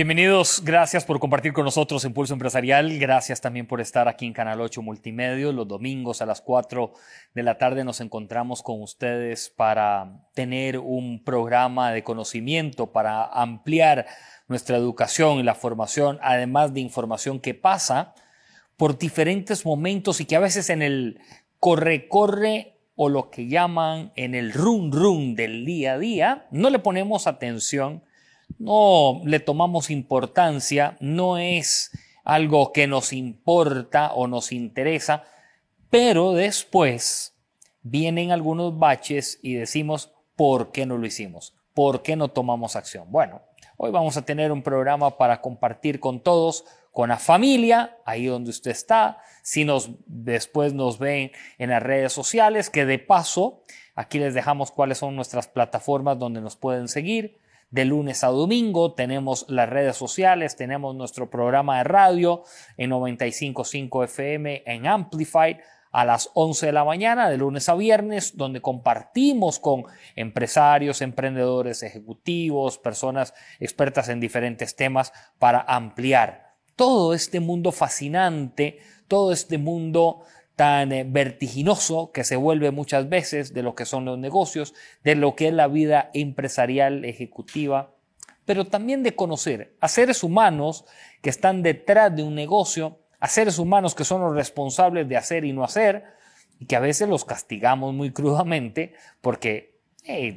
Bienvenidos, gracias por compartir con nosotros Impulso Empresarial, gracias también por estar aquí en Canal 8 Multimedio. Los domingos a las 4 de la tarde nos encontramos con ustedes para tener un programa de conocimiento, para ampliar nuestra educación y la formación, además de información que pasa por diferentes momentos y que a veces en el corre-corre o lo que llaman en el run-run del día a día, no le ponemos atención no le tomamos importancia, no es algo que nos importa o nos interesa, pero después vienen algunos baches y decimos, ¿por qué no lo hicimos? ¿Por qué no tomamos acción? Bueno, hoy vamos a tener un programa para compartir con todos, con la familia, ahí donde usted está, si nos después nos ven en las redes sociales, que de paso, aquí les dejamos cuáles son nuestras plataformas donde nos pueden seguir de lunes a domingo. Tenemos las redes sociales, tenemos nuestro programa de radio en 95.5 FM en Amplified a las 11 de la mañana, de lunes a viernes, donde compartimos con empresarios, emprendedores, ejecutivos, personas expertas en diferentes temas para ampliar todo este mundo fascinante, todo este mundo tan eh, vertiginoso que se vuelve muchas veces de lo que son los negocios, de lo que es la vida empresarial ejecutiva, pero también de conocer a seres humanos que están detrás de un negocio, a seres humanos que son los responsables de hacer y no hacer, y que a veces los castigamos muy crudamente porque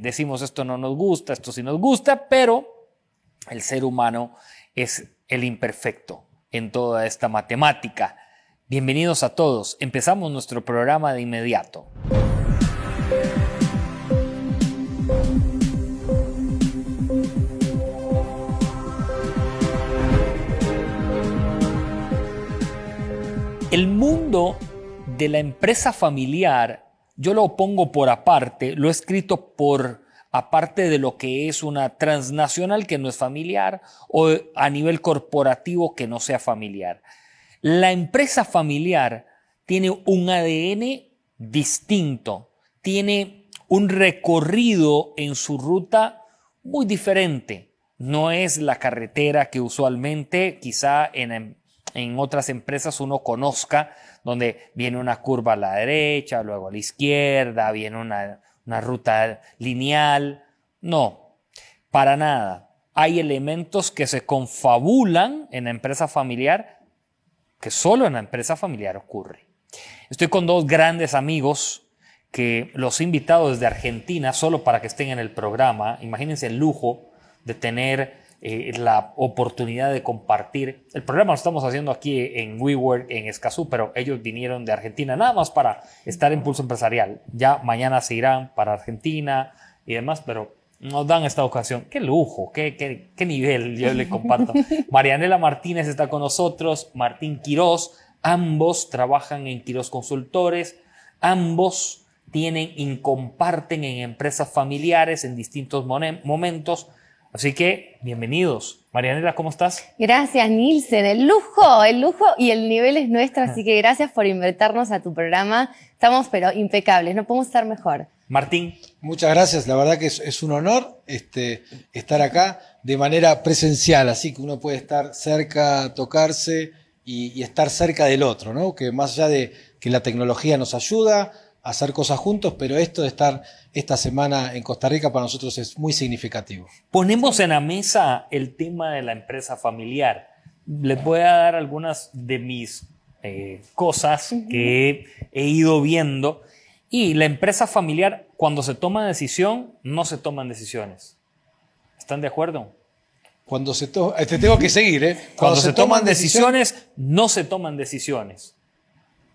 decimos esto no nos gusta, esto sí nos gusta, pero el ser humano es el imperfecto en toda esta matemática Bienvenidos a todos, empezamos nuestro programa de inmediato. El mundo de la empresa familiar, yo lo pongo por aparte, lo he escrito por aparte de lo que es una transnacional que no es familiar o a nivel corporativo que no sea familiar. La empresa familiar tiene un ADN distinto, tiene un recorrido en su ruta muy diferente. No es la carretera que usualmente quizá en, otras empresas uno conozca, donde viene una curva a la derecha, luego a la izquierda, viene una, una ruta lineal. No, para nada. Hay elementos que se confabulan en la empresa familiar que solo en la empresa familiar ocurre. Estoy con dos grandes amigos que los he invitado desde Argentina solo para que estén en el programa. Imagínense el lujo de tener eh, la oportunidad de compartir. El programa lo estamos haciendo aquí en WeWork, en Escazú, pero ellos vinieron de Argentina nada más para estar en Pulso Empresarial. Ya mañana se irán para Argentina y demás, pero nos dan esta ocasión. Qué lujo, qué, qué, qué nivel, yo le comparto. Marianela Martínez está con nosotros, Martín Quirós, ambos trabajan en Quirós Consultores, ambos tienen y comparten en empresas familiares en distintos momentos. Así que, bienvenidos. Marianela, ¿cómo estás? Gracias, Nilsen. El lujo, el lujo y el nivel es nuestro, ah. así que gracias por invitarnos a tu programa. Estamos, pero impecables, no podemos estar mejor. Martín. Muchas gracias, la verdad que es, un honor este, estar acá de manera presencial, así que uno puede estar cerca, tocarse y, estar cerca del otro, ¿no? Que más allá de que la tecnología nos ayuda a hacer cosas juntos, pero esto de estar esta semana en Costa Rica para nosotros es muy significativo. Ponemos en la mesa el tema de la empresa familiar. Les voy a dar algunas de mis eh, cosas que he ido viendo y la empresa familiar, cuando se toma decisión, no se toman decisiones. ¿Están de acuerdo? Cuando se eh, tengo que seguir, ¿eh? Cuando, se, toman, decisiones, no se toman decisiones.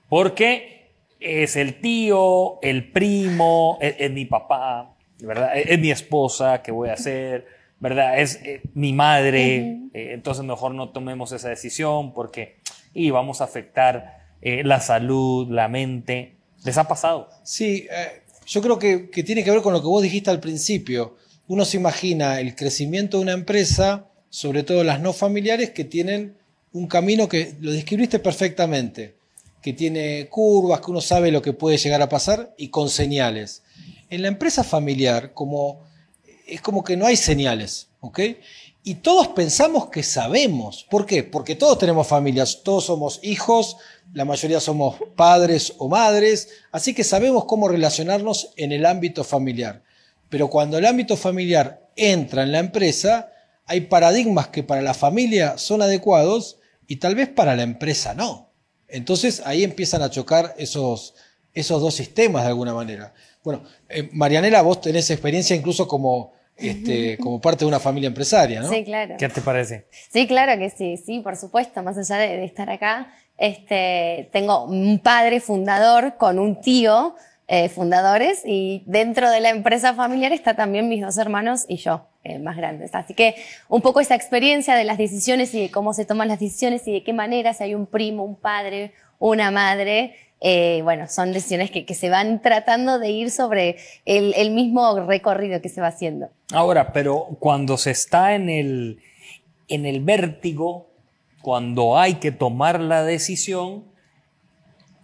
Porque es el tío, el primo, e-, es, mi papá, ¿verdad? E-, es, mi esposa, ¿qué voy a hacer? ¿Verdad? Es eh, mi madre, eh, entonces mejor no tomemos esa decisión porque y vamos a afectar la salud, la mente. ¿Les ha pasado? Sí, eh, yo creo que, que, tiene que ver con lo que vos dijiste al principio. Uno se imagina el crecimiento de una empresa, sobre todo las no familiares, que tienen un camino que lo describiste perfectamente, que tiene curvas, que uno sabe lo que puede llegar a pasar y con señales. En la empresa familiar, como es como que no hay señales, ¿ok? Y todos pensamos que sabemos. ¿Por qué? Porque todos tenemos familias, todos somos hijos, la mayoría somos padres o madres, así que sabemos cómo relacionarnos en el ámbito familiar. Pero cuando el ámbito familiar entra en la empresa, hay paradigmas que para la familia son adecuados y tal vez para la empresa no. Entonces ahí empiezan a chocar esos, esos dos sistemas de alguna manera. Bueno, eh, Marianela, vos tenés experiencia incluso como este, como parte de una familia empresaria, ¿no? Sí, claro. ¿Qué te parece? Sí, claro que sí, sí, por supuesto, más allá de, estar acá, este, tengo un padre fundador con un tío eh, fundadores y dentro de la empresa familiar está también mis dos hermanos y yo, eh, más grandes. Así que un poco esa experiencia de las decisiones y de cómo se toman las decisiones y de qué manera, si hay un primo, un padre, una madre, eh, bueno, son decisiones que, se van tratando de ir sobre el, mismo recorrido que se va haciendo. Ahora, pero cuando se está en el, en el vértigo, cuando hay que tomar la decisión,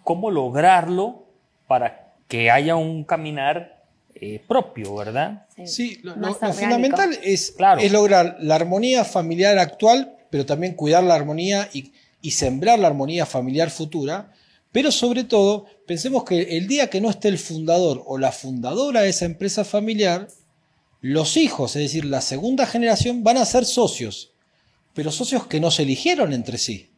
¿cómo lograrlo para que haya un caminar eh, propio, verdad? Sí, lo, fundamental es, es lograr la armonía familiar actual, pero también cuidar la armonía y, y sembrar la armonía familiar futura pero sobre todo, pensemos que el día que no esté el fundador o la fundadora de esa empresa familiar, los hijos, es decir, la segunda generación, van a ser socios, pero socios que no se eligieron entre sí.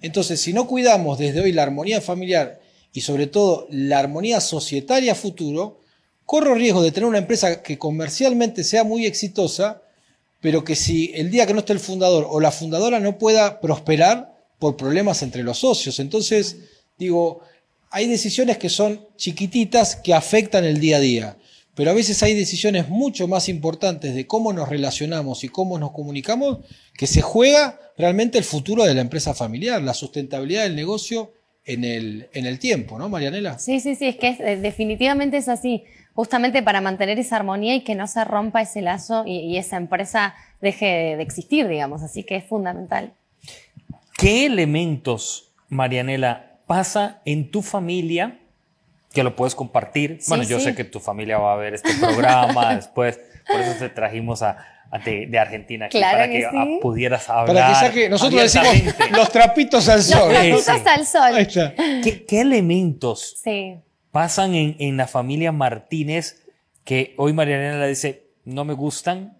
Entonces, si no cuidamos desde hoy la armonía familiar y sobre todo la armonía societaria futuro, corro riesgo de tener una empresa que comercialmente sea muy exitosa, pero que si el día que no esté el fundador o la fundadora no pueda prosperar por problemas entre los socios. Entonces, Digo, hay decisiones que son chiquititas que afectan el día a día, pero a veces hay decisiones mucho más importantes de cómo nos relacionamos y cómo nos comunicamos que se juega realmente el futuro de la empresa familiar, la sustentabilidad del negocio en el, en el tiempo, ¿no, Marianela? Sí, sí, sí, es que eh, definitivamente es así, justamente para mantener esa armonía y que no se rompa ese lazo y, esa empresa deje de existir, digamos, así que es fundamental. ¿Qué elementos, Marianela, pasa en tu familia, que lo puedes compartir. bueno, yo sé que tu familia va a ver este programa después, por eso te trajimos de, Argentina aquí, para que, pudieras hablar. Para que saque, nosotros decimos los trapitos al sol. Los trapitos al sol. ¿Qué, elementos pasan en, la familia Martínez que hoy le dice, no me gustan,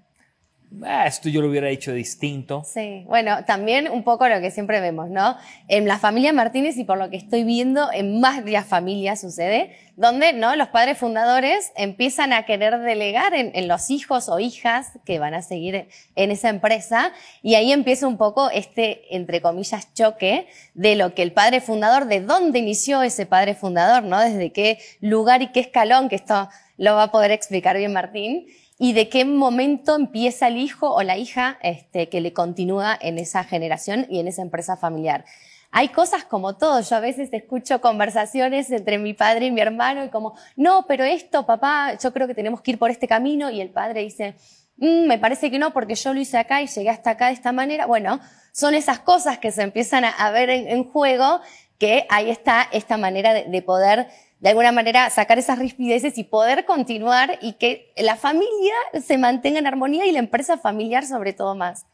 Ah, esto yo lo hubiera hecho distinto. Sí, bueno, también un poco lo que siempre vemos, ¿no? En la familia Martínez y por lo que estoy viendo, en más de las familias sucede, donde ¿no? los padres fundadores empiezan a querer delegar en, en, los hijos o hijas que van a seguir en esa empresa y ahí empieza un poco este, entre comillas, choque de lo que el padre fundador, de dónde inició ese padre fundador, ¿no? Desde qué lugar y qué escalón, que esto lo va a poder explicar bien Martín y de qué momento empieza el hijo o la hija este, que le continúa en esa generación y en esa empresa familiar. Hay cosas como todo, yo a veces escucho conversaciones entre mi padre y mi hermano y como, no, pero esto, papá, yo creo que tenemos que ir por este camino y el padre dice, mm, me parece que no, porque yo lo hice acá y llegué hasta acá de esta manera. Bueno, son esas cosas que se empiezan a, ver en, juego, que ahí está esta manera de poder de alguna manera sacar esas rispideces y poder continuar y que la familia se mantenga en armonía y la empresa familiar sobre todo más.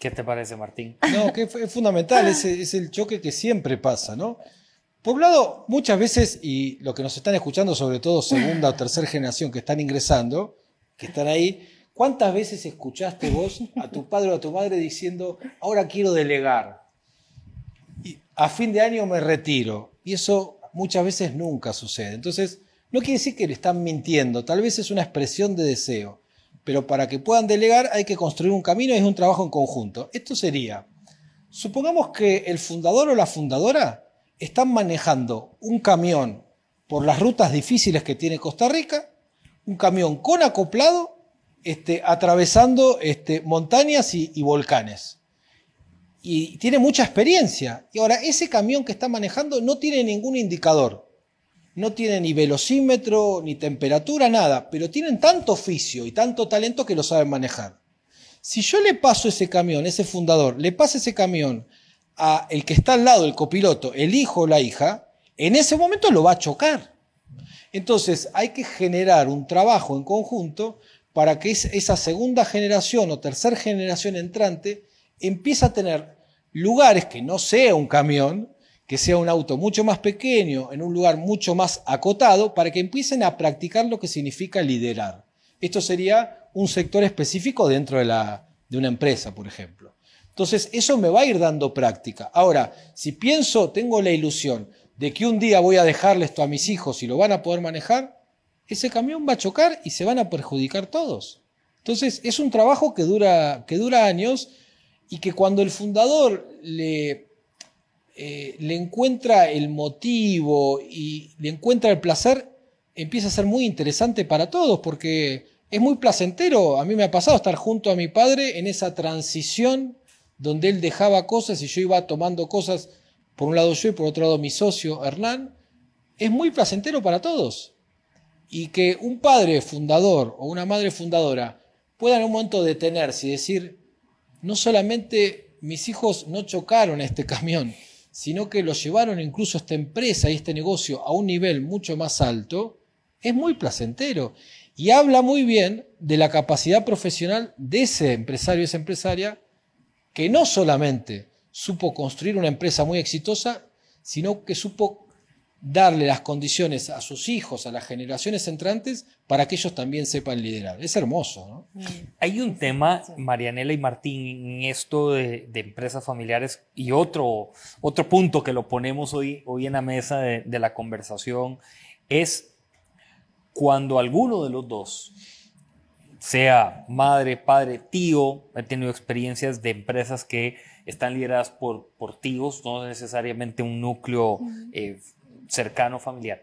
¿Qué te parece, Martín? No, que es fundamental, es, es el choque que siempre pasa, ¿no? Por un lado, muchas veces, y lo que nos están escuchando, sobre todo segunda o tercera generación que están ingresando, que están ahí, ¿cuántas veces escuchaste vos a tu padre o a tu madre diciendo, ahora quiero delegar? Y a fin de año me retiro. Y eso muchas veces nunca sucede. Entonces, no quiere decir que le están mintiendo, tal vez es una expresión de deseo, pero para que puedan delegar hay que construir un camino y es un trabajo en conjunto. Esto sería, supongamos que el fundador o la fundadora están manejando un camión por las rutas difíciles que tiene Costa Rica, un camión con acoplado, este, atravesando este, montañas y volcanes y tiene mucha experiencia. Y ahora, ese camión que está manejando no tiene ningún indicador. No tiene ni velocímetro, ni temperatura, nada. Pero tienen tanto oficio y tanto talento que lo saben manejar. Si yo le paso ese camión, ese fundador, le paso ese camión a el que está al lado, el copiloto, el hijo o la hija, en ese momento lo va a chocar. Entonces hay que generar un trabajo en conjunto para que esa segunda generación o tercera generación entrante empiece a tener lugares que no sea un camión, que sea un auto mucho más pequeño, en un lugar mucho más acotado, para que empiecen a practicar lo que significa liderar. Esto sería un sector específico dentro de, de una empresa, por ejemplo. Entonces, eso me va a ir dando práctica. Ahora, si pienso, tengo la ilusión de que un día voy a dejarle esto a mis hijos y lo van a poder manejar, ese camión va a chocar y se van a perjudicar todos. Entonces, es un trabajo que dura, que dura años y que cuando el fundador eh, le, encuentra el motivo y le encuentra el placer, empieza a ser muy interesante para todos, porque es muy placentero, a mí me ha pasado estar junto a mi padre en esa transición donde él dejaba cosas y yo iba tomando cosas, por un lado yo y por otro lado mi socio Hernán, es muy placentero para todos. Y que un padre fundador o una madre fundadora pueda en un momento detenerse y decir, no solamente mis hijos no chocaron este camión, sino que lo llevaron incluso esta empresa y este negocio a un nivel mucho más alto, es muy placentero y habla muy bien de la capacidad profesional de ese empresario y esa empresaria que no solamente supo construir una empresa muy exitosa, sino que supo darle las condiciones a sus hijos, a las generaciones entrantes, para que ellos también sepan liderar. Es hermoso, ¿no? Mm. Hay un tema, Marianela y Martín, en esto de, empresas familiares y otro, otro punto que lo ponemos hoy, hoy en la mesa de, la conversación, es cuando alguno de los dos, sea madre, padre, tío, he tenido experiencias de empresas que están lideradas por, por tíos, no necesariamente un núcleo cercano familiar.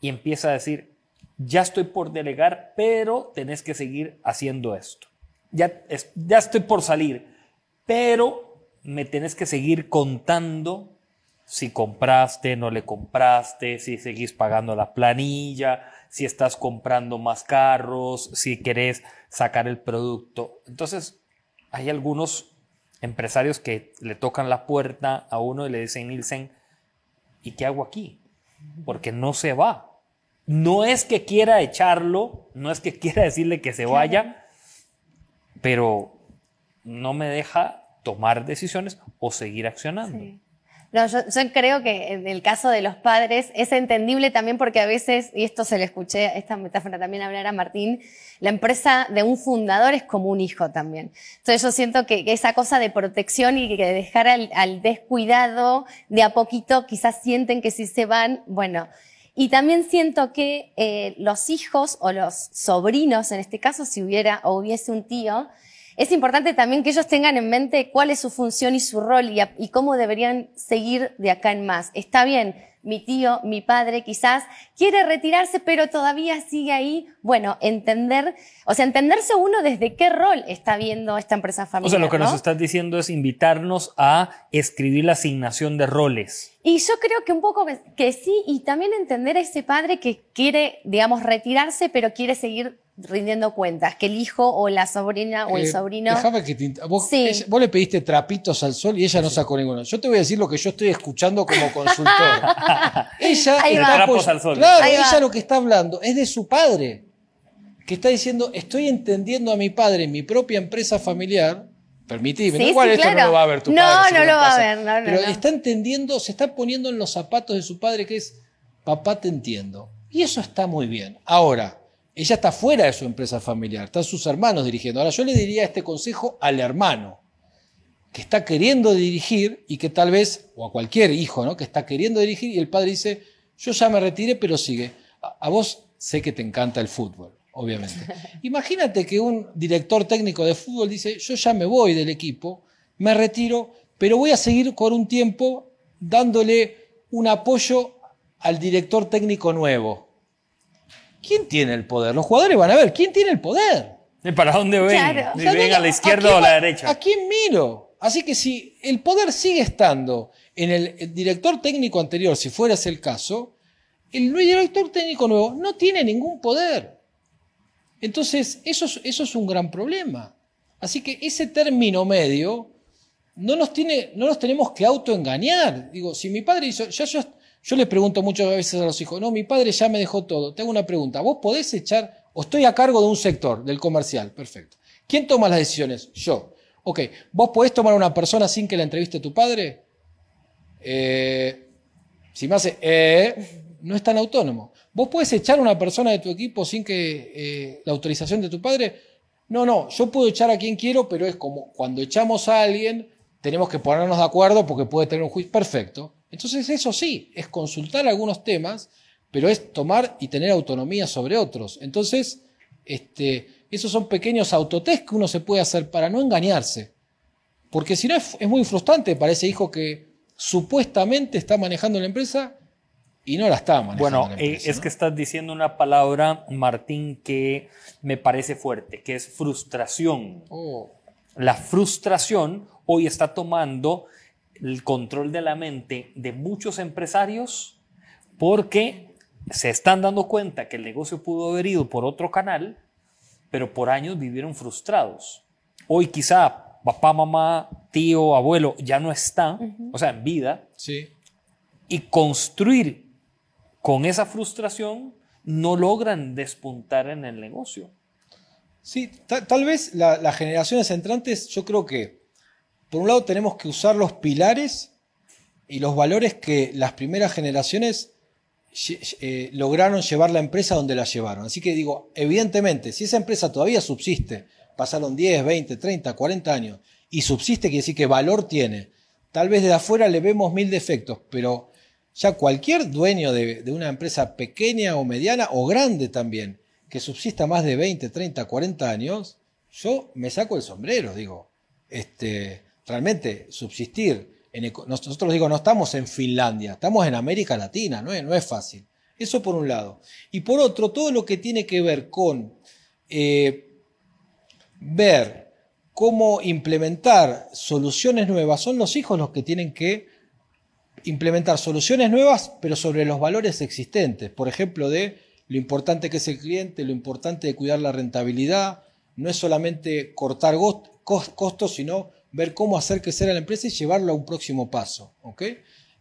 Y empieza a decir, ya estoy por delegar, pero tenés que seguir haciendo esto. Ya, ya estoy por salir, pero me tenés que seguir contando si compraste, no le compraste, si seguís pagando la planilla, si estás comprando más carros, si querés sacar el producto. Entonces, hay algunos empresarios que le tocan la puerta a uno y le dicen, ¿y qué hago aquí? porque no se va. No es que quiera echarlo, no es que quiera decirle que se vaya, pero no me deja tomar decisiones o seguir accionando. No, yo, creo que en el caso de los padres es entendible también porque a veces, y esto se le escuché, esta metáfora también hablar a Martín, la empresa de un fundador es como un hijo también. Entonces yo siento que, esa cosa de protección y que dejar al, descuidado de a poquito, quizás sienten que si se van, bueno, y también siento que eh, los hijos o los sobrinos, en este caso, si hubiera o hubiese un tío, es importante también que ellos tengan en mente cuál es su función y su rol y, cómo deberían seguir de acá en más. Está bien, mi tío, mi padre quizás quiere retirarse pero todavía sigue ahí. Bueno, entender, o sea, entenderse uno desde qué rol está viendo esta empresa familiar. O sea, lo que nos estás diciendo es invitarnos a escribir la asignación de roles. Y yo creo que un poco que sí, y también entender a ese padre que quiere, digamos, retirarse, pero quiere seguir rindiendo cuentas, que el hijo o la sobrina o el eh, sobrino... Que te, vos, le pediste trapitos al sol y ella no sacó ninguno. Yo te voy a decir lo que yo estoy escuchando como consultor. ella está pues, al sol. Claro, ella lo que está hablando es de su padre, que está diciendo, estoy entendiendo a mi padre en mi propia empresa familiar Permitime, Igual esto no lo va a ver tu padre. No, no lo va a ver. Pero está entendiendo, se está poniendo en los zapatos de su padre, que es, papá, te entiendo. Y eso está muy bien. Ahora, ella está fuera de su empresa familiar, están sus hermanos dirigiendo. Ahora, yo le diría este consejo al hermano que está queriendo dirigir y que tal vez, o a cualquier hijo, ¿no? Que está queriendo dirigir y el padre dice, yo ya me retiré, pero sigue. a vos sé que te encanta el fútbol obviamente. Imagínate que un director técnico de fútbol dice, yo ya me voy del equipo, me retiro, pero voy a seguir por un tiempo dándole un apoyo al director técnico nuevo. ¿Quién tiene el poder? Los jugadores van a ver, ¿quién tiene el poder? ¿Y para dónde ven? ven a la izquierda o a la derecha? ¿A quién miro? Así que si el poder sigue estando en el, director técnico anterior, si fuera ese el caso, el director técnico nuevo no tiene ningún poder. Entonces, eso es, un gran problema. Así que ese término medio no nos, tiene, no nos tenemos que autoengañar. Digo, si mi padre hizo, yo, le pregunto muchas veces a los hijos, no, mi padre ya me dejó todo. Tengo una pregunta, ¿vos podés echar, o estoy a cargo de un sector, del comercial? Perfecto. ¿Quién toma las decisiones? Yo. Ok, ¿vos podés tomar a una persona sin que la entreviste tu padre? Eh, si me hace, eh, no es tan autónomo. ¿Vos puedes echar a una persona de tu equipo sin que eh, la autorización de tu padre? No, no, yo puedo echar a quien quiero, pero es como cuando echamos a alguien, tenemos que ponernos de acuerdo porque puede tener un juicio perfecto. Entonces eso sí, es consultar algunos temas, pero es tomar y tener autonomía sobre otros. Entonces, este, esos son pequeños autotest que uno se puede hacer para no engañarse. Porque si no, es, es muy frustrante para ese hijo que supuestamente está manejando la empresa y no la está Bueno, eh, es que estás diciendo una palabra, Martín, que me parece fuerte, que es frustración. Oh. La frustración hoy está tomando el control de la mente de muchos empresarios porque se están dando cuenta que el negocio pudo haber ido por otro canal, pero por años vivieron frustrados. Hoy quizá papá, mamá, tío, abuelo ya no está, o sea, en vida. Sí. Y construir con esa frustración no logran despuntar en el negocio. Sí, tal vez las generaciones entrantes, yo creo que, por un lado, tenemos que usar los pilares y los valores que las primeras generaciones eh, lograron llevar la empresa donde la llevaron. Así que digo, evidentemente, si esa empresa todavía subsiste, pasaron 10, 20, 30, 40 años, y subsiste quiere decir que valor tiene. Tal vez desde afuera le vemos mil defectos, pero ya cualquier dueño de, una empresa pequeña o mediana o grande también, que subsista más de 20, 30, 40 años, yo me saco el sombrero, digo. Este, realmente subsistir, en, nosotros digo, no estamos en Finlandia, estamos en América Latina, no es, no es fácil. Eso por un lado. Y por otro, todo lo que tiene que ver con eh, ver cómo implementar soluciones nuevas, son los hijos los que tienen que implementar soluciones nuevas, pero sobre los valores existentes. Por ejemplo, de lo importante que es el cliente, lo importante de cuidar la rentabilidad. No es solamente cortar costos, sino ver cómo hacer crecer a la empresa y llevarlo a un próximo paso.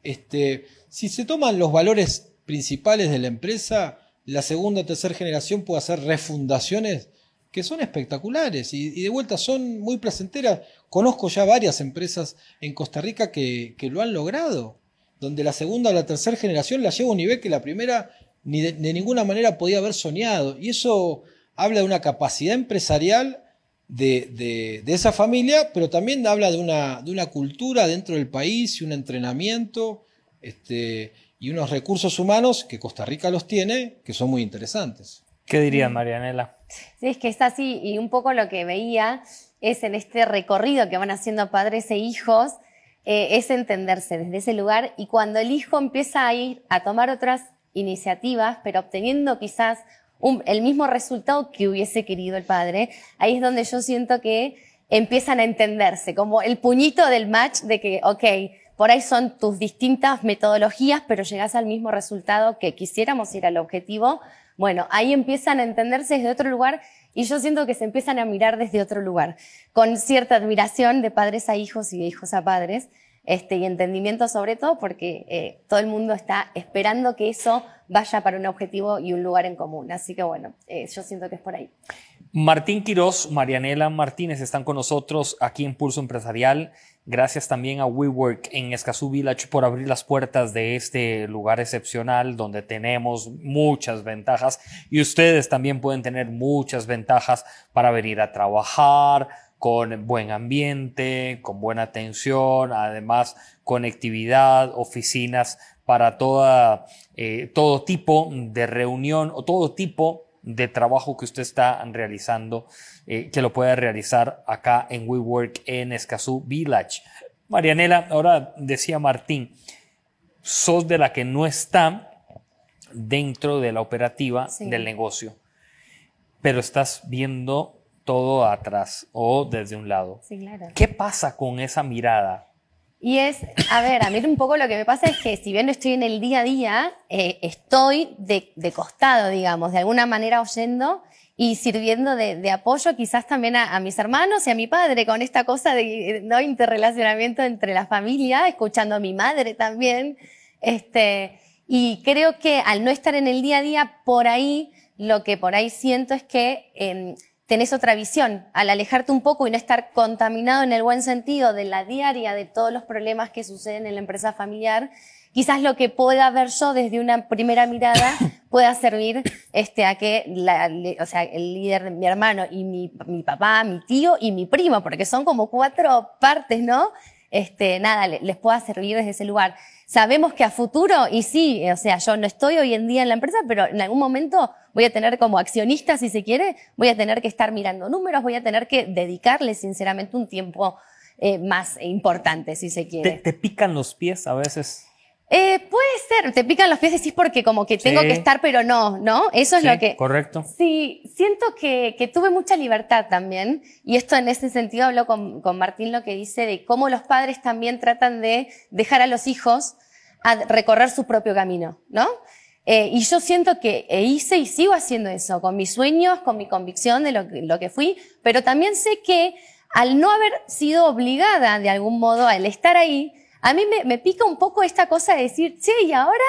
Este, si se toman los valores principales de la empresa, la segunda o tercera generación puede hacer refundaciones que son espectaculares y, de vuelta son muy placenteras. Conozco ya varias empresas en Costa Rica que, que lo han logrado donde la segunda o la tercera generación la lleva a un nivel que la primera ni de, ninguna manera podía haber soñado. Y eso habla de una capacidad empresarial de, esa familia, pero también habla de una, cultura dentro del país y un entrenamiento este, y unos recursos humanos que Costa Rica los tiene, que son muy interesantes. ¿Qué dirían, mm. Marianela? Sí, es que es así, y un poco lo que veía es en este recorrido que van haciendo padres e hijos, eh, es entenderse desde ese lugar y cuando el hijo empieza a ir a tomar otras iniciativas, pero obteniendo quizás el mismo resultado que hubiese querido el padre, ahí es donde yo siento que empiezan a entenderse, como el puñito del match de que, ok, por ahí son tus distintas metodologías, pero llegas al mismo resultado que quisiéramos ir al objetivo. Bueno, ahí empiezan a entenderse desde otro lugar y yo siento que se empiezan a mirar desde otro lugar, con cierta admiración de padres a hijos y de hijos a padres, este, y entendimiento sobre todo porque eh, todo el mundo está esperando que eso vaya para un objetivo y un lugar en común. Así que bueno, eh, yo siento que es por ahí. Martín Quirós, Marianela Martínez están con nosotros aquí en Pulso Empresarial. Gracias también a WeWork en Escazú Village por abrir las puertas de este lugar excepcional donde tenemos muchas ventajas y ustedes también pueden tener muchas ventajas para venir a trabajar con buen ambiente, con buena atención, además conectividad, oficinas para toda, eh, todo tipo de reunión o todo tipo de trabajo que usted está realizando, eh, que lo pueda realizar acá en WeWork en Escazú Village. Marianela, ahora decía Martín, sos de la que no está dentro de la operativa del negocio, pero estás viendo todo atrás o desde un lado. Sí, claro. ¿Qué pasa con esa mirada? Y es, a ver, a mí un poco lo que me pasa es que si bien no estoy en el día a día, eh, estoy de, costado, digamos, de alguna manera oyendo y sirviendo de, apoyo quizás también a, mis hermanos y a mi padre con esta cosa de no interrelacionamiento entre la familia, escuchando a mi madre también. Este, y creo que al no estar en el día a día, por ahí, lo que por ahí siento es que... Em, tenés otra visión. Al alejarte un poco y no estar contaminado en el buen sentido de la diaria, de todos los problemas que suceden en la empresa familiar, quizás lo que pueda ver yo desde una primera mirada pueda servir este, a que o sea, el líder, mi hermano y mi, papá, mi tío y mi primo, porque son como cuatro partes, ¿no? Este, nada, les pueda servir desde ese lugar. Sabemos que a futuro, y sí, o sea, yo no estoy hoy en día en la empresa, pero en algún momento voy a tener como accionista, si se quiere, voy a tener que estar mirando números, voy a tener que dedicarle sinceramente un tiempo eh, más importante, si se quiere. ¿Te, pican los pies a veces? Eh, puede ser, te pican los pies, decís porque como que tengo que estar, pero no, ¿no? Eso es lo que... Correcto. Sí, siento que, tuve mucha libertad también, y esto en ese sentido hablo con, con, Martín lo que dice de cómo los padres también tratan de dejar a los hijos a recorrer su propio camino, ¿no? Eh, y yo siento que e hice y sigo haciendo eso, con mis sueños, con mi convicción de lo que, lo que fui, pero también sé que al no haber sido obligada de algún modo al estar ahí, a mí me, me pica un poco esta cosa de decir, sí, ¿y ahora?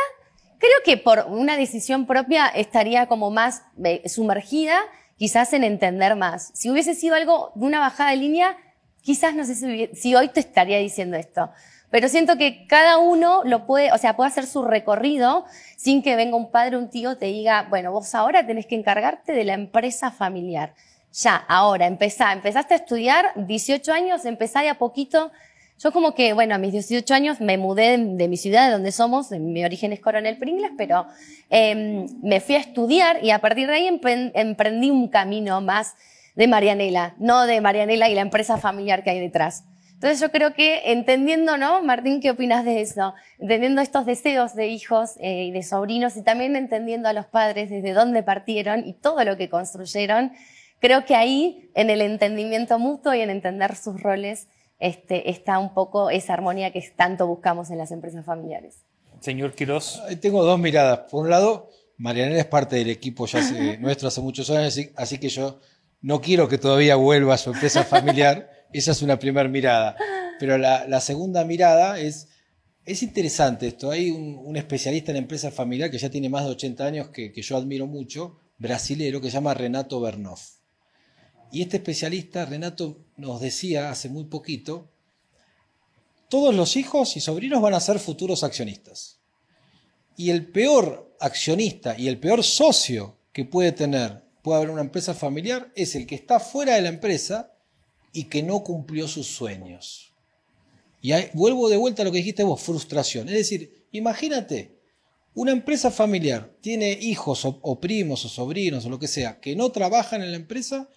Creo que por una decisión propia estaría como más eh, sumergida, quizás en entender más. Si hubiese sido algo de una bajada de línea, quizás no sé si, si hoy te estaría diciendo esto. Pero siento que cada uno lo puede, o sea, puede hacer su recorrido sin que venga un padre, o un tío, te diga, bueno, vos ahora tenés que encargarte de la empresa familiar. Ya, ahora, empezá, empezaste a estudiar, 18 años, empezá de a poquito. Yo como que, bueno, a mis 18 años me mudé de mi ciudad, de donde somos, mi origen es Coronel Pringles, pero em, me fui a estudiar y a partir de ahí emprendí un camino más de Marianela, no de Marianela y la empresa familiar que hay detrás. Entonces yo creo que entendiendo, ¿no? Martín, ¿qué opinas de eso? Entendiendo estos deseos de hijos eh, y de sobrinos y también entendiendo a los padres desde dónde partieron y todo lo que construyeron, creo que ahí en el entendimiento mutuo y en entender sus roles este, está un poco esa armonía que tanto buscamos en las empresas familiares. Señor Quiroz. Tengo dos miradas. Por un lado, Marianela es parte del equipo ya nuestro hace muchos años, así, así que yo no quiero que todavía vuelva a su empresa familiar. Esa es una primera mirada. Pero la, segunda mirada es, es interesante esto. Hay un, especialista en empresa familiar que ya tiene más de 80 años que, que yo admiro mucho, brasilero, que se llama Renato Bernoff. Y este especialista, Renato, nos decía hace muy poquito, todos los hijos y sobrinos van a ser futuros accionistas. Y el peor accionista y el peor socio que puede tener, puede haber una empresa familiar, es el que está fuera de la empresa y que no cumplió sus sueños. Y vuelvo de vuelta a lo que dijiste vos, frustración. Es decir, imagínate, una empresa familiar tiene hijos o, primos o sobrinos o lo que sea que no trabajan en la empresa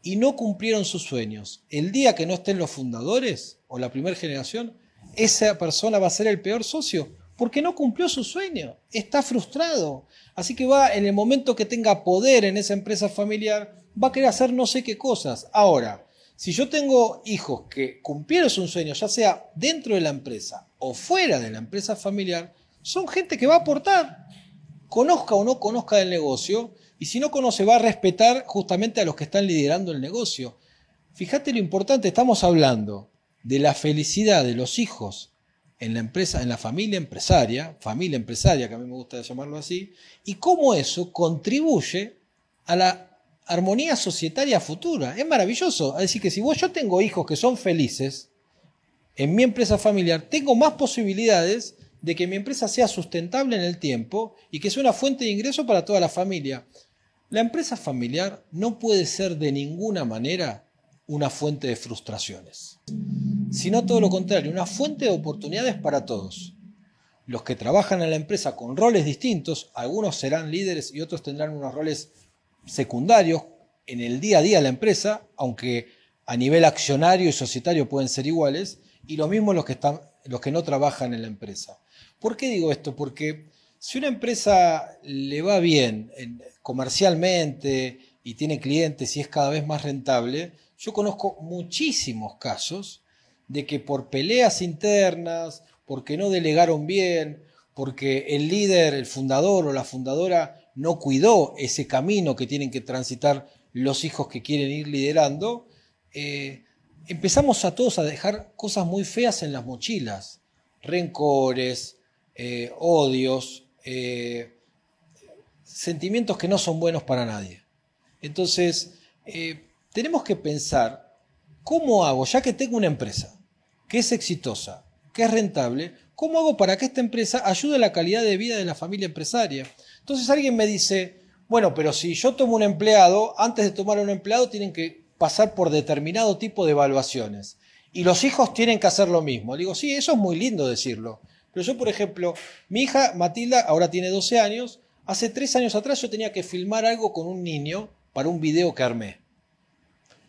y no cumplieron sus sueños. El día que no estén los fundadores o la primera generación, esa persona va a ser el peor socio porque no cumplió su sueño, está frustrado. Así que va, en el momento que tenga poder en esa empresa familiar, va a querer hacer no sé qué cosas. Ahora, si yo tengo hijos que cumplieron su sueño, ya sea dentro de la empresa o fuera de la empresa familiar, son gente que va a aportar, conozca o no conozca el negocio, y si no conoce va a respetar justamente a los que están liderando el negocio. Fíjate lo importante, estamos hablando de la felicidad de los hijos en la empresa, en la familia empresaria, familia empresaria, que a mí me gusta llamarlo así, y cómo eso contribuye a la armonía societaria futura. Es maravilloso. Así que si vos yo tengo hijos que son felices en mi empresa familiar, tengo más posibilidades de que mi empresa sea sustentable en el tiempo y que sea una fuente de ingreso para toda la familia. La empresa familiar no puede ser de ninguna manera una fuente de frustraciones, sino todo lo contrario, una fuente de oportunidades para todos. Los que trabajan en la empresa con roles distintos, algunos serán líderes y otros tendrán unos roles secundarios en el día a día de la empresa, aunque a nivel accionario y societario pueden ser iguales, y lo mismo los que, los que no trabajan en la empresa. ¿Por qué digo esto? Porque si una empresa le va bien comercialmente y tiene clientes y es cada vez más rentable, yo conozco muchísimos casos de que por peleas internas, porque no delegaron bien, porque el líder, el fundador o la fundadora no cuidó ese camino que tienen que transitar los hijos que quieren ir liderando, eh, empezamos a todos a dejar cosas muy feas en las mochilas, rencores, eh, odios, eh, sentimientos que no son buenos para nadie. Entonces, tenemos que pensar, ¿cómo hago, ya que tengo una empresa que es exitosa, que es rentable, ¿cómo hago para que esta empresa ayude a la calidad de vida de la familia empresaria? Entonces alguien me dice, bueno, pero si yo tomo un empleado, antes de tomar un empleado tienen que pasar por determinado tipo de evaluaciones. Y los hijos tienen que hacer lo mismo. Le digo, sí, eso es muy lindo decirlo. Pero yo, por ejemplo, mi hija Matilda ahora tiene 12 años. Hace tres años atrás yo tenía que filmar algo con un niño para un video que armé.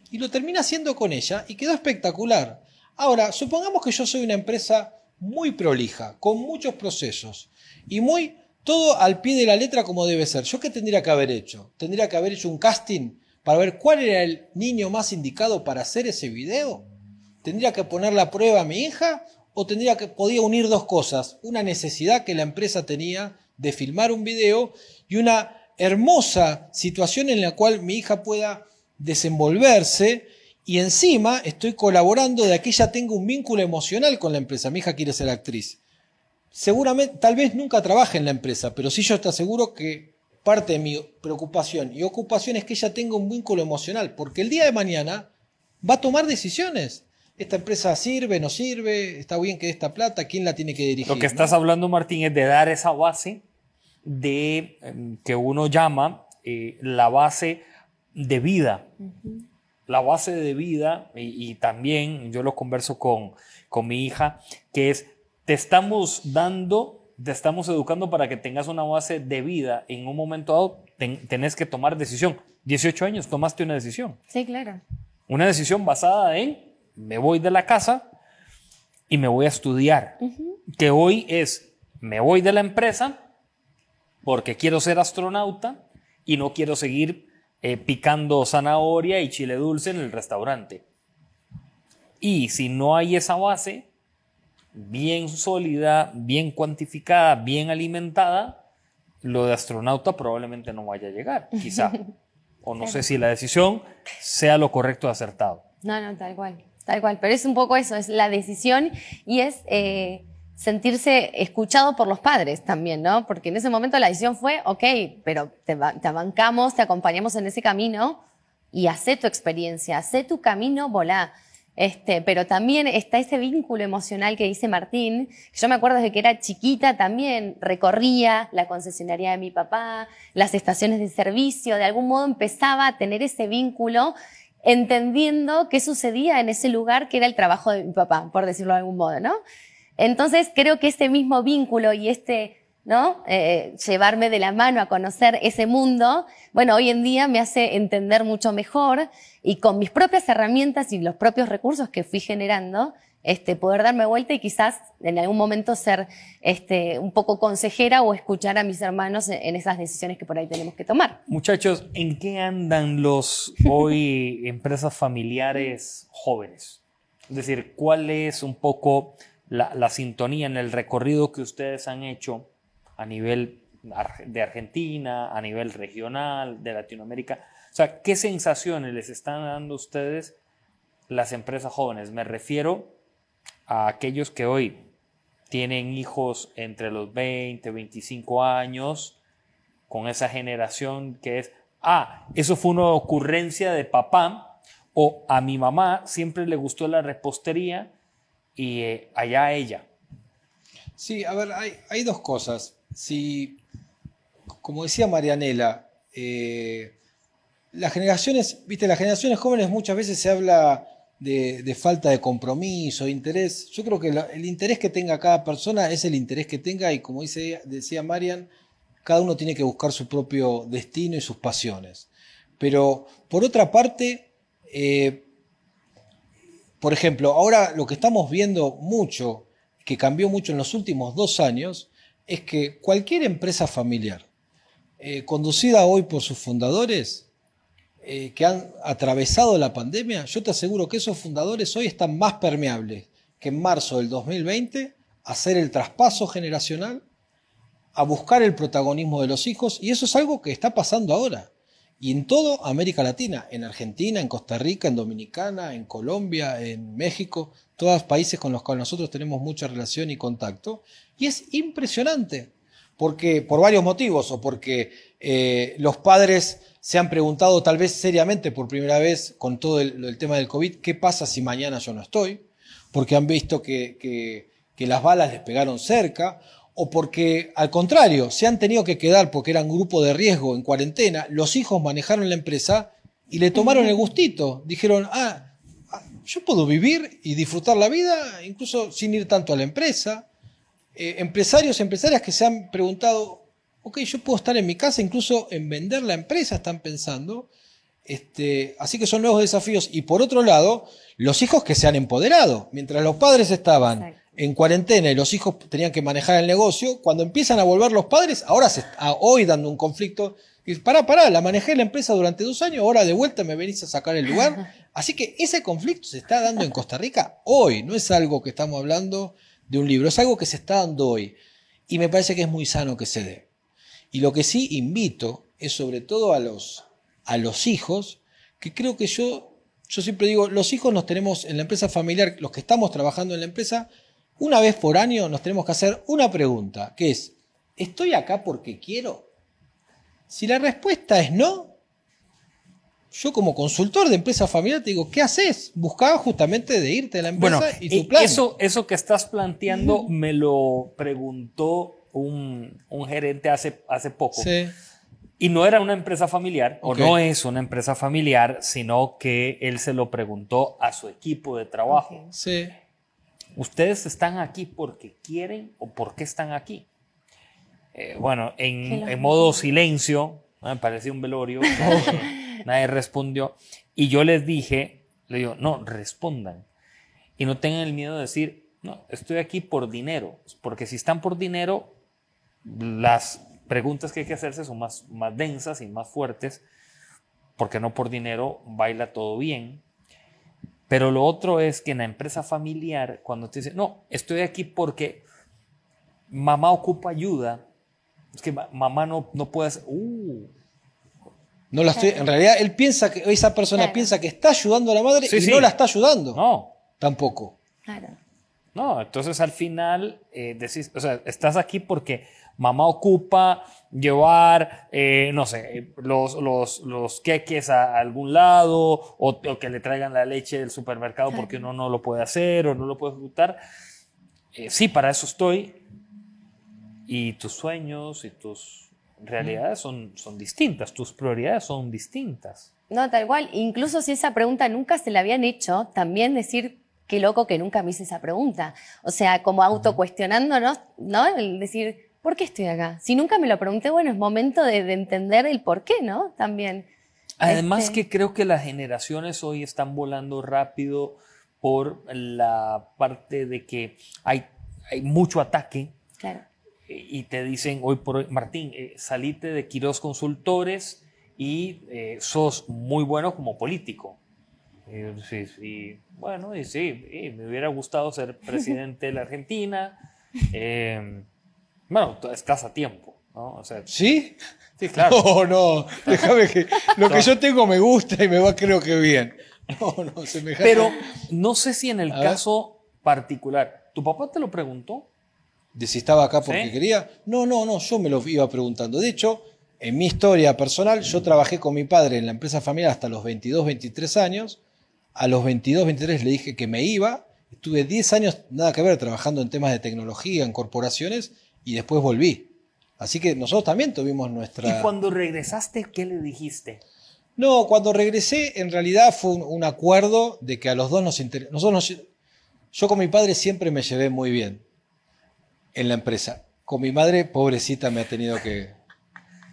Y lo terminé haciendo con ella y quedó espectacular. Ahora, supongamos que yo soy una empresa muy prolija, con muchos procesos y muy todo al pie de la letra como debe ser. ¿Yo qué tendría que haber hecho? ¿Tendría que haber hecho un casting para ver cuál era el niño más indicado para hacer ese video? ¿Tendría que poner la prueba a mi hija? ¿O tendría que podía unir dos cosas? Una necesidad que la empresa tenía de filmar un video y una hermosa situación en la cual mi hija pueda desenvolverse y encima estoy colaborando de aquí ya tengo un vínculo emocional con la empresa. Mi hija quiere ser actriz seguramente, tal vez nunca trabaje en la empresa, pero sí yo te aseguro que parte de mi preocupación y ocupación es que ella tenga un vínculo emocional, porque el día de mañana va a tomar decisiones. Esta empresa sirve, no sirve, está bien que dé esta plata, quién la tiene que dirigir. Lo que estás hablando, Martín, es de dar esa base de em, que uno llama eh, la base de vida. La base de vida, y, también yo lo converso con, con mi hija, que es te estamos dando, te estamos educando para que tengas una base de vida. En un momento dado tenés que tomar decisión. 18 años tomaste una decisión. Sí, claro. Una decisión basada en me voy de la casa y me voy a estudiar. Que hoy es me voy de la empresa porque quiero ser astronauta y no quiero seguir eh, picando zanahoria y chile dulce en el restaurante. Y si no hay esa base, bien sólida, bien cuantificada, bien alimentada, lo de astronauta probablemente no vaya a llegar, quizá. O no sé si la decisión sea lo correcto o acertado. No, no, tal cual, tal cual. Pero es un poco eso, es la decisión y es eh, sentirse escuchado por los padres también, ¿no? Porque en ese momento la decisión fue, ok, pero te, te bancamos, te acompañamos en ese camino y hace tu experiencia, hace tu camino, volá. Este, pero también está ese vínculo emocional que dice Martín. Yo me acuerdo de que era chiquita también recorría la concesionaria de mi papá, las estaciones de servicio, de algún modo empezaba a tener ese vínculo entendiendo qué sucedía en ese lugar que era el trabajo de mi papá, por decirlo de algún modo, ¿no? Entonces creo que ese mismo vínculo y este eh, eh, llevarme de la mano a conocer ese mundo, bueno, hoy en día me hace entender mucho mejor y con mis propias herramientas y los propios recursos que fui generando, este, poder darme vuelta y quizás en algún momento ser este, un poco consejera o escuchar a mis hermanos en esas decisiones que por ahí tenemos que tomar. Muchachos, ¿en qué andan los hoy empresas familiares jóvenes? Es decir, ¿cuál es un poco la sintonía en el recorrido que ustedes han hecho? a nivel de Argentina, a nivel regional, de Latinoamérica. O sea, ¿qué sensaciones les están dando ustedes las empresas jóvenes? Me refiero a aquellos que hoy tienen hijos entre los 20, 25 años, con esa generación que es, ah, eso fue una ocurrencia de papá, o a mi mamá siempre le gustó la repostería y eh, allá ella. Sí, a ver, hay, hay dos cosas si, como decía Marianela, eh, las generaciones, viste, las generaciones jóvenes muchas veces se habla de, falta de compromiso, de interés. Yo creo que el interés que tenga cada persona es el interés que tenga y como dice, decía Marian, cada uno tiene que buscar su propio destino y sus pasiones. Pero por otra parte, eh, por ejemplo, ahora lo que estamos viendo mucho, que cambió mucho en los últimos dos años, es que cualquier empresa familiar, eh, conducida hoy por sus fundadores, eh, que han atravesado la pandemia, yo te aseguro que esos fundadores hoy están más permeables que en marzo del 2020 a hacer el traspaso generacional, a buscar el protagonismo de los hijos, y eso es algo que está pasando ahora. Y en todo América Latina, en Argentina, en Costa Rica, en Dominicana, en Colombia, en México, todos países con los cuales nosotros tenemos mucha relación y contacto. Y es impresionante, porque por varios motivos, o porque eh, los padres se han preguntado tal vez seriamente por primera vez con todo el, tema del COVID, ¿qué pasa si mañana yo no estoy? Porque han visto que, que las balas les pegaron cerca, o porque al contrario, se han tenido que quedar porque eran grupo de riesgo en cuarentena, los hijos manejaron la empresa y le tomaron el gustito. Dijeron, ah, ah yo puedo vivir y disfrutar la vida incluso sin ir tanto a la empresa. Empresarios eh, empresarios, empresarias que se han preguntado, ok, yo puedo estar en mi casa, incluso en vender la empresa están pensando. Este, así que son nuevos desafíos. Y por otro lado, los hijos que se han empoderado. Mientras los padres estaban en cuarentena y los hijos tenían que manejar el negocio, cuando empiezan a volver los padres, ahora se, está, hoy dando un conflicto, y pará, pará, la manejé la empresa durante dos años, ahora de vuelta me venís a sacar el lugar. Así que ese conflicto se está dando en Costa Rica hoy, no es algo que estamos hablando de un libro, es algo que se está dando hoy. Y me parece que es muy sano que se dé. Y lo que sí invito es sobre todo a los, a los hijos, que creo que yo, yo siempre digo, los hijos nos tenemos en la empresa familiar, los que estamos trabajando en la empresa, una vez por año nos tenemos que hacer una pregunta, que es, ¿estoy acá porque quiero? Si la respuesta es no, yo como consultor de empresa familiar te digo, ¿qué haces? Buscaba justamente de irte a la empresa bueno, y eh, tu plan. Eso, que estás planteando me lo preguntó un, gerente hace, hace poco. Y no era una empresa familiar, o no es una empresa familiar, sino que él se lo preguntó a su equipo de trabajo. Sí. Ustedes están aquí porque quieren o por qué están aquí. Eh, bueno, en, modo silencio, me parecía un velorio, nadie, respondió. Y yo les dije, le digo, no, respondan. Y no tengan el miedo de decir, no, estoy aquí por dinero. Porque si están por dinero, las preguntas que hay que hacerse son más densas y más fuertes. Porque no por dinero baila todo bien. Pero lo otro es que en la empresa familiar, cuando te dicen, no, estoy aquí porque mamá ocupa ayuda, es que mamá no, no puede hacer, uh. no la estoy, en realidad él piensa que esa persona piensa que está ayudando a la madre y no la está ayudando. No. Tampoco. Claro. No, entonces al final eh, decís, o sea, estás aquí porque mamá ocupa llevar, eh, no sé, los, los, los queques a, algún lado o, que le traigan la leche del supermercado porque uno no lo puede hacer o no lo puede ejecutar. Eh, sí, para eso estoy. Y tus sueños y tus realidades son, son distintas, tus prioridades son distintas. No, tal cual. Incluso si esa pregunta nunca se la habían hecho, también decir qué loco que nunca me hice esa pregunta. O sea, como autocuestionándonos, ¿no? El decir, ¿por qué estoy acá? Si nunca me lo pregunté, bueno, es momento de, entender el por qué, ¿no? También. Además este que creo que las generaciones hoy están volando rápido por la parte de que hay, hay mucho ataque. Claro. Y te dicen hoy por Martín, eh, salite de Quirós Consultores y eh, sos muy bueno como político. Y, sí, bueno, y sí, me hubiera gustado ser presidente de la Argentina. Eh, bueno, escasa tiempo. ¿no? ¿Sí? Sí, claro. No, no, déjame que lo que yo tengo me gusta y me va creo que bien. No, no, se Pero no sé si en el caso particular, ¿tu papá te lo preguntó? ¿De si estaba acá porque quería? No, no, no, yo me lo iba preguntando. De hecho, en mi historia personal, yo trabajé con mi padre en la empresa familiar hasta los 22, 23 años. A los 22, 23 le dije que me iba. Estuve 10 años, nada que ver, trabajando en temas de tecnología, en corporaciones y después volví. Así que nosotros también tuvimos nuestra... ¿Y cuando regresaste, qué le dijiste? No, cuando regresé, en realidad fue un, acuerdo de que a los dos nos interesa Yo con mi padre siempre me llevé muy bien en la empresa. Con mi madre, pobrecita, me ha tenido que...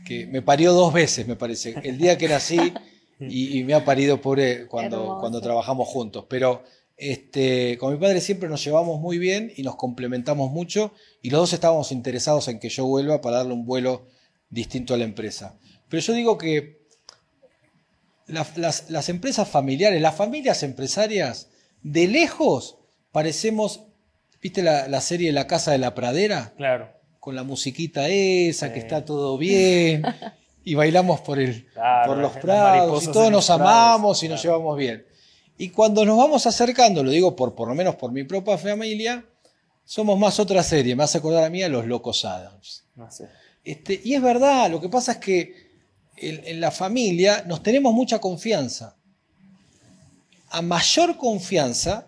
que me parió dos veces, me parece. El día que nací y, y me ha parido, pobre, cuando, cuando trabajamos juntos. Pero este, con mi padre siempre nos llevamos muy bien y nos complementamos mucho y los dos estábamos interesados en que yo vuelva para darle un vuelo distinto a la empresa. Pero yo digo que las, empresas familiares, las familias empresarias, de lejos parecemos, ¿viste la, serie La Casa de la Pradera? Claro. Con la musiquita esa, que está todo bien, y bailamos por, el, por los prados, y todos nos amamos y nos llevamos bien. Y cuando nos vamos acercando, lo digo por, por lo menos por mi propia familia, somos más otra serie, me hace acordar a mí a los Locos Adams. Ah, este, y es verdad, lo que pasa es que en, la familia nos tenemos mucha confianza. A mayor confianza,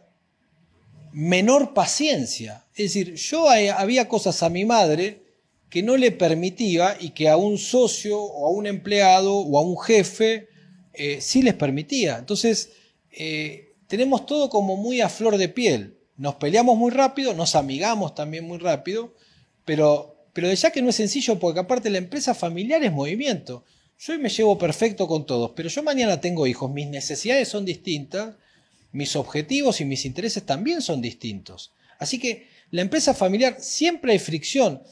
menor paciencia. Es decir, yo había cosas a mi madre que no le permitía y que a un socio o a un empleado o a un jefe eh, sí les permitía. Entonces, eh, tenemos todo como muy a flor de piel. Nos peleamos muy rápido, nos amigamos también muy rápido, pero, pero ya que no es sencillo porque aparte la empresa familiar es movimiento. Yo hoy me llevo perfecto con todos, pero yo mañana tengo hijos, mis necesidades son distintas, mis objetivos y mis intereses también son distintos. Así que la empresa familiar siempre hay fricción.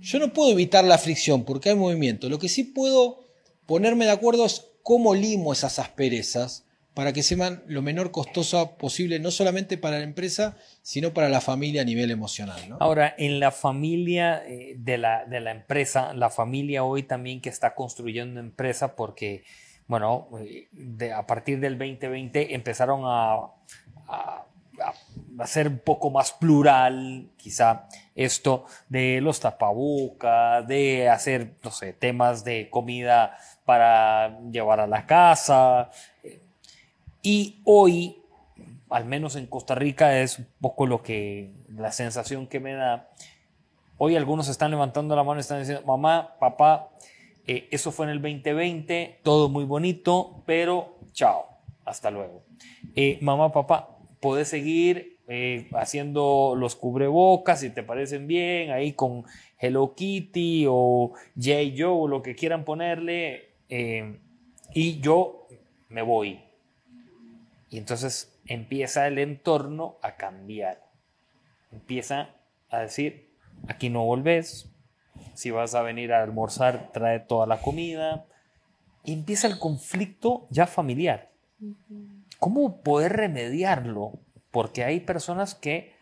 Yo no puedo evitar la fricción porque hay movimiento. Lo que sí puedo ponerme de acuerdo es cómo limo esas asperezas para que sean lo menor costosa posible, no solamente para la empresa, sino para la familia a nivel emocional. Ahora, en la familia eh, de la, empresa, la familia hoy también que está construyendo empresa, porque, bueno, eh, a partir del 2020 empezaron a, a ser un poco más plural, quizá esto de los tapabocas, de hacer, no sé, temas de comida para llevar a la casa, eh, y hoy, al menos en Costa Rica, es un poco lo que, la sensación que me da. Hoy algunos están levantando la mano y están diciendo, mamá, papá, eh, eso fue en el 2020, todo muy bonito, pero chao, hasta luego. Eh, mamá, papá, podés seguir eh, haciendo los cubrebocas, si te parecen bien, ahí con Hello Kitty o J. Joe, o lo que quieran ponerle. y yo me voy. Y entonces empieza el entorno a cambiar. Empieza a decir, aquí no volvés, si vas a venir a almorzar, trae toda la comida. Y empieza el conflicto ya familiar. ¿Cómo poder remediarlo? Porque hay personas que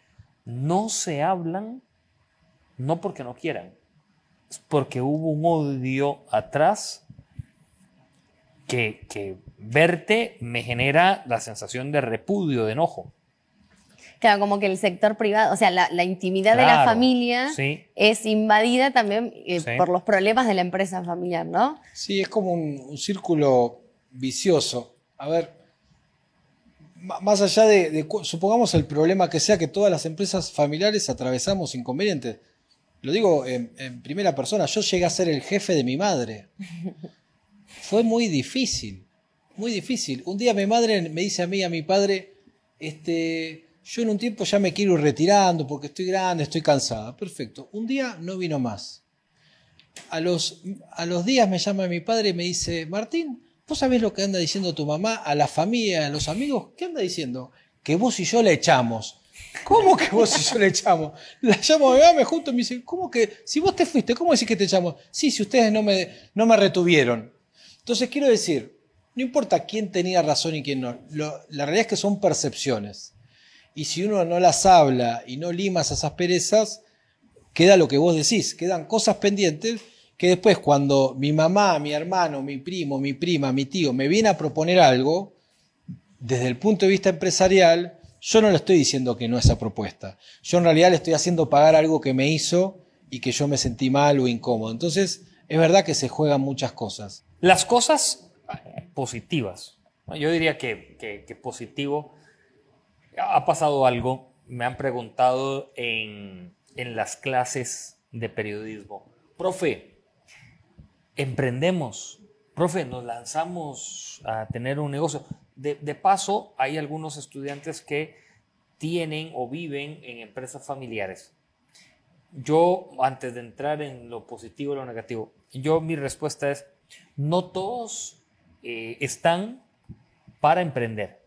no se hablan, no porque no quieran, es porque hubo un odio atrás que, que verte me genera la sensación de repudio, de enojo. Claro, como que el sector privado, o sea, la, intimidad de la familia es invadida también eh, por los problemas de la empresa familiar, ¿no? Sí, es como un, círculo vicioso. A ver, más allá de, supongamos el problema que sea que todas las empresas familiares atravesamos inconvenientes. Lo digo en primera persona, yo llegué a ser el jefe de mi madre. Fue muy difícil muy difícil. Un día mi madre me dice a mí, a mi padre, este, yo en un tiempo ya me quiero ir retirando porque estoy grande, estoy cansada. Perfecto. Un día no vino más. A los, a los días me llama mi padre y me dice, Martín, ¿vos sabés lo que anda diciendo tu mamá a la familia, a los amigos? ¿Qué anda diciendo? Que vos y yo le echamos. ¿Cómo que vos y yo le echamos? La llamo a mi mamá, me junto y me dice, ¿cómo que? Si vos te fuiste, ¿cómo decís que te echamos? Sí, si ustedes no me, no me retuvieron. Entonces quiero decir, no importa quién tenía razón y quién no. la realidad es que son percepciones. Y si uno no las habla y no limas esas perezas, queda lo que vos decís. Quedan cosas pendientes que después cuando mi mamá, mi hermano, mi primo, mi prima, mi tío me viene a proponer algo, desde el punto de vista empresarial, yo no le estoy diciendo que no esa propuesta. Yo en realidad le estoy haciendo pagar algo que me hizo y que yo me sentí mal o incómodo. Entonces, es verdad que se juegan muchas cosas. Las cosas positivas. Yo diría que, que, positivo. Ha pasado algo, me han preguntado en, las clases de periodismo, profe, emprendemos, profe, nos lanzamos a tener un negocio. De, de, paso, hay algunos estudiantes que tienen o viven en empresas familiares. Yo, antes de entrar en lo positivo y lo negativo, yo mi respuesta es, no todos eh, están para emprender.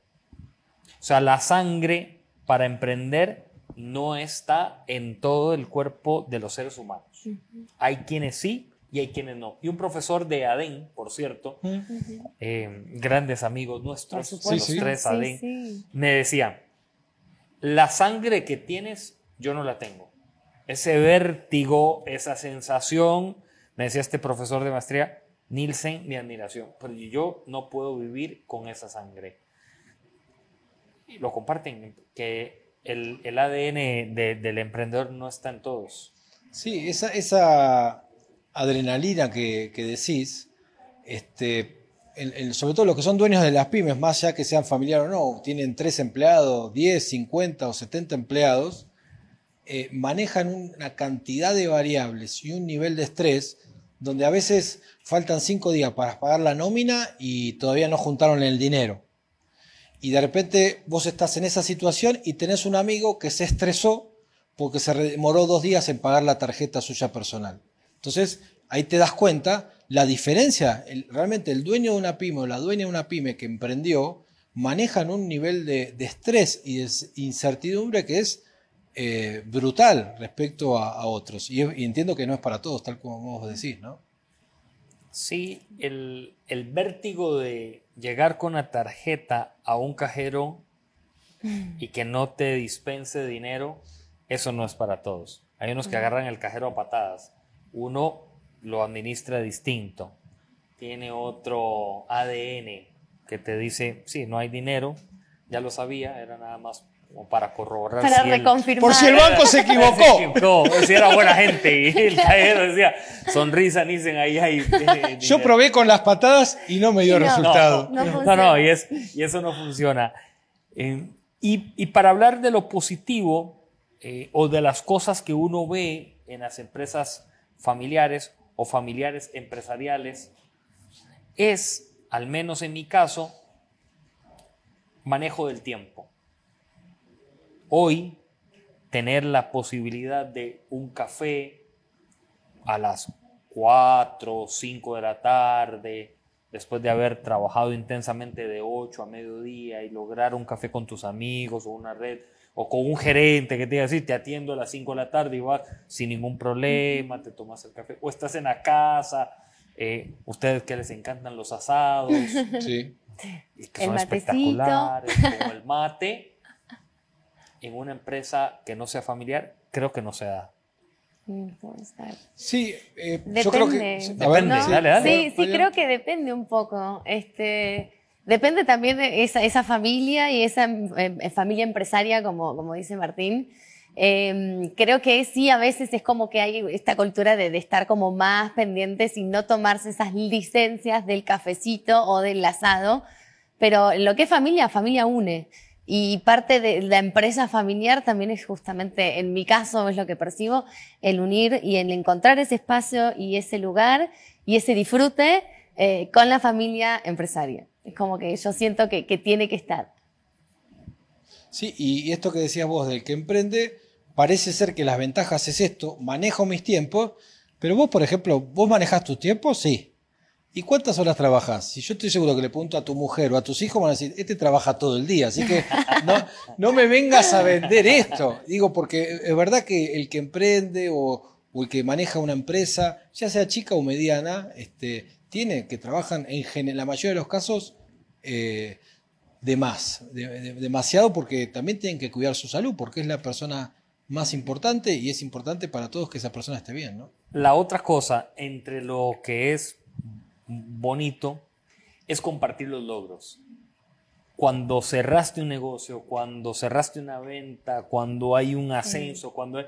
O sea, la sangre para emprender no está en todo el cuerpo de los seres humanos. Hay quienes sí y hay quienes no. Y un profesor de ADEN, por cierto, eh, grandes amigos nuestros, los tres ADEN, me decía, la sangre que tienes, yo no la tengo. Ese vértigo, esa sensación, me decía este profesor de maestría, Nielsen, mi admiración. Pero yo no puedo vivir con esa sangre. Y lo comparten, que el, ADN del emprendedor no está en todos. Sí, esa, adrenalina que, decís, este, sobre todo los que son dueños de las pymes, más ya que sean familiares o no, tienen tres empleados, 10, 50 o 70 empleados, eh, manejan una cantidad de variables y un nivel de estrés donde a veces faltan cinco días para pagar la nómina y todavía no juntaron el dinero. Y de repente vos estás en esa situación y tenés un amigo que se estresó porque se demoró dos días en pagar la tarjeta suya personal. Entonces ahí te das cuenta la diferencia. realmente el dueño de una pyme o la dueña de una pyme que emprendió manejan un nivel de, de estrés y de incertidumbre que es eh, brutal respecto a, otros. Y, entiendo que no es para todos, tal como vos decís, ¿no? Sí, el, el vértigo de llegar con la tarjeta a un cajero y que no te dispense dinero, eso no es para todos. Hay unos que agarran el cajero a patadas. Uno lo administra distinto. Tiene otro ADN que te dice, sí, no hay dinero, ya lo sabía, era nada más para corroborar. por si el banco se equivocó. No, pues, si era buena gente. Y el cajero decía, sonrisa, dicen ahí, ahí. Yo probé con las patadas y no me dio resultado. No, no, y, y, eso no funciona. Eh, y, para hablar de lo positivo eh, o de las cosas que uno ve en las empresas familiares o familiares empresariales, es, al menos en mi caso, manejo del tiempo hoy tener la posibilidad de un café a las 4, 5 de la tarde, después de haber trabajado intensamente de 8 a mediodía y lograr un café con tus amigos o una red o con un gerente que te diga, sí, te atiendo a las 5 de la tarde y vas sin ningún problema, te tomas el café, o estás en la casa, eh, ustedes que les encantan los asados, sí. que el son como el mate, en una empresa que no sea familiar, creo que no se da. Sí, eh, yo creo que depende. Sí, sí, creo que depende un poco. Este, depende también de esa, familia y esa em, em, familia empresaria, como, como dice Martín. Em, creo que sí, a veces es como que hay esta cultura de, de, estar como más pendientes y no tomarse esas licencias del cafecito o del asado, pero lo que es familia, familia une. Y parte de la empresa familiar también es justamente, en mi caso es lo que percibo, el unir y el encontrar ese espacio y ese lugar y ese disfrute eh, con la familia empresaria. Es como que yo siento que, tiene que estar. Sí, y esto que decías vos del que emprende, parece ser que las ventajas es esto, manejo mis tiempos, pero vos, por ejemplo, ¿vos manejas tus tiempos? Sí. ¿Y cuántas horas trabajas? Si yo estoy seguro que le pregunto a tu mujer o a tus hijos, van a decir, este trabaja todo el día, así que no, me vengas a vender esto. Digo, porque es verdad que el que emprende o, el que maneja una empresa, ya sea chica o mediana, este, tiene que trabajan en, la mayoría de los casos eh, de más, demasiado, porque también tienen que cuidar su salud, porque es la persona más importante y es importante para todos que esa persona esté bien, La otra cosa, entre lo que es bonito es compartir los logros. Cuando cerraste un negocio, cuando cerraste una venta, cuando hay un ascenso, cuando...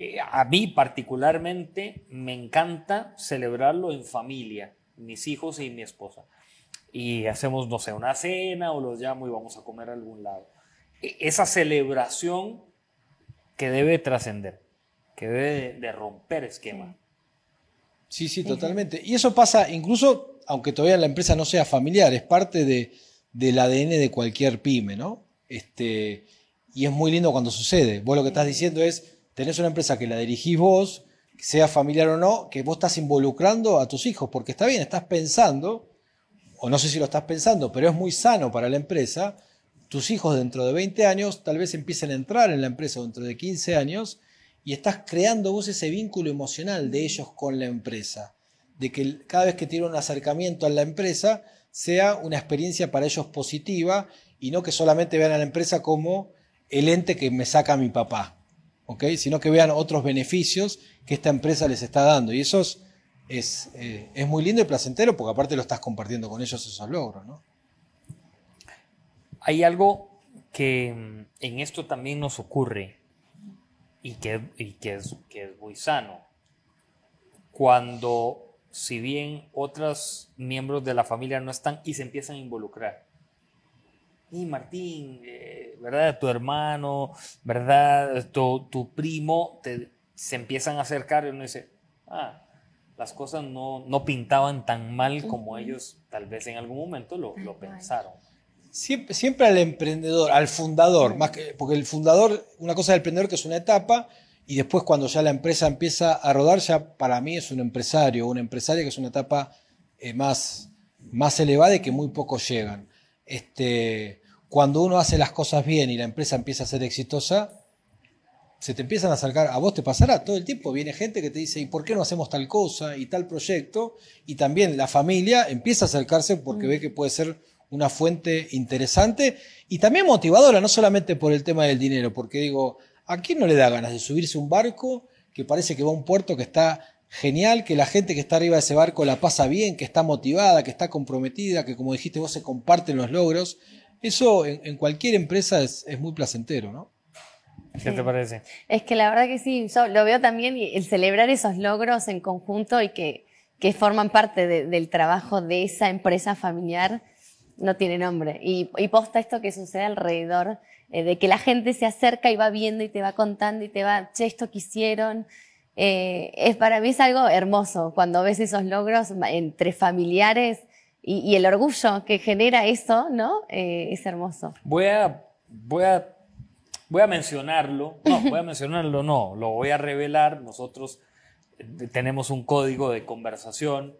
Eh, a mí particularmente me encanta celebrarlo en familia, mis hijos y mi esposa. Y hacemos, no sé, una cena o los llamo y vamos a comer a algún lado. E, esa celebración que debe trascender, que debe de romper esquema. Sí, sí, totalmente. Y eso pasa incluso, aunque todavía la empresa no sea familiar, es parte del ADN de cualquier pyme, ¿no? Este, y es muy lindo cuando sucede. Vos lo que estás diciendo es, tenés una empresa que la dirigís vos, sea familiar o no, que vos estás involucrando a tus hijos, porque está bien, estás pensando, o no sé si lo estás pensando, pero es muy sano para la empresa, tus hijos dentro de 20 años tal vez empiecen a entrar en la empresa dentro de 15 años y estás creando vos ese vínculo emocional de ellos con la empresa, de que cada vez que tienen un acercamiento a la empresa sea una experiencia para ellos positiva y no que solamente vean a la empresa como el ente que me saca a mi papá, ¿ok? sino que vean otros beneficios que esta empresa les está dando. Y eso es, eh, muy lindo y placentero porque aparte lo estás compartiendo con ellos esos logros. ¿no? Hay algo que mm, en esto también nos ocurre y, que, que, es, que es muy sano. Cuando, si bien otros miembros de la familia no están y se empiezan a involucrar. Y Martín, eh, ¿verdad? Tu hermano, ¿verdad? Tu, tu primo, se empiezan a acercar y uno dice, ah, las cosas no, pintaban tan mal como ellos tal vez en algún momento lo pensaron. Siempre, al emprendedor, al fundador, más porque el fundador, una cosa del emprendedor que es una etapa, y después cuando ya la empresa empieza a rodar, ya para mí es un empresario, una empresaria que es una etapa eh, más, más elevada y que muy pocos llegan. Este, cuando uno hace las cosas bien y la empresa empieza a ser exitosa, se te empiezan a acercar, a vos te pasará todo el tiempo, viene gente que te dice, ¿y por qué no hacemos tal cosa y tal proyecto? Y también la familia empieza a acercarse porque mm. ve que puede ser una fuente interesante y también motivadora, no solamente por el tema del dinero, porque digo, ¿a quién no le da ganas de subirse un barco que parece que va a un puerto que está genial, que la gente que está arriba de ese barco la pasa bien, que está motivada, que está comprometida, que como dijiste vos se comparten los logros? Eso en, cualquier empresa es, muy placentero, ¿no? ¿Qué te parece? Es que la verdad que sí, yo lo veo también el celebrar esos logros en conjunto y que, que forman parte del trabajo de esa empresa familiar no tiene nombre. Y, posta esto que sucede alrededor, eh, de que la gente se acerca y va viendo y te va contando y te va, che, esto quisieron. Eh, es, para mí es algo hermoso cuando ves esos logros entre familiares y, el orgullo que genera eso, ¿no? Eh, es hermoso. Voy a, voy voy a mencionarlo. No, voy a mencionarlo, no, lo voy a revelar. Nosotros eh, tenemos un código de conversación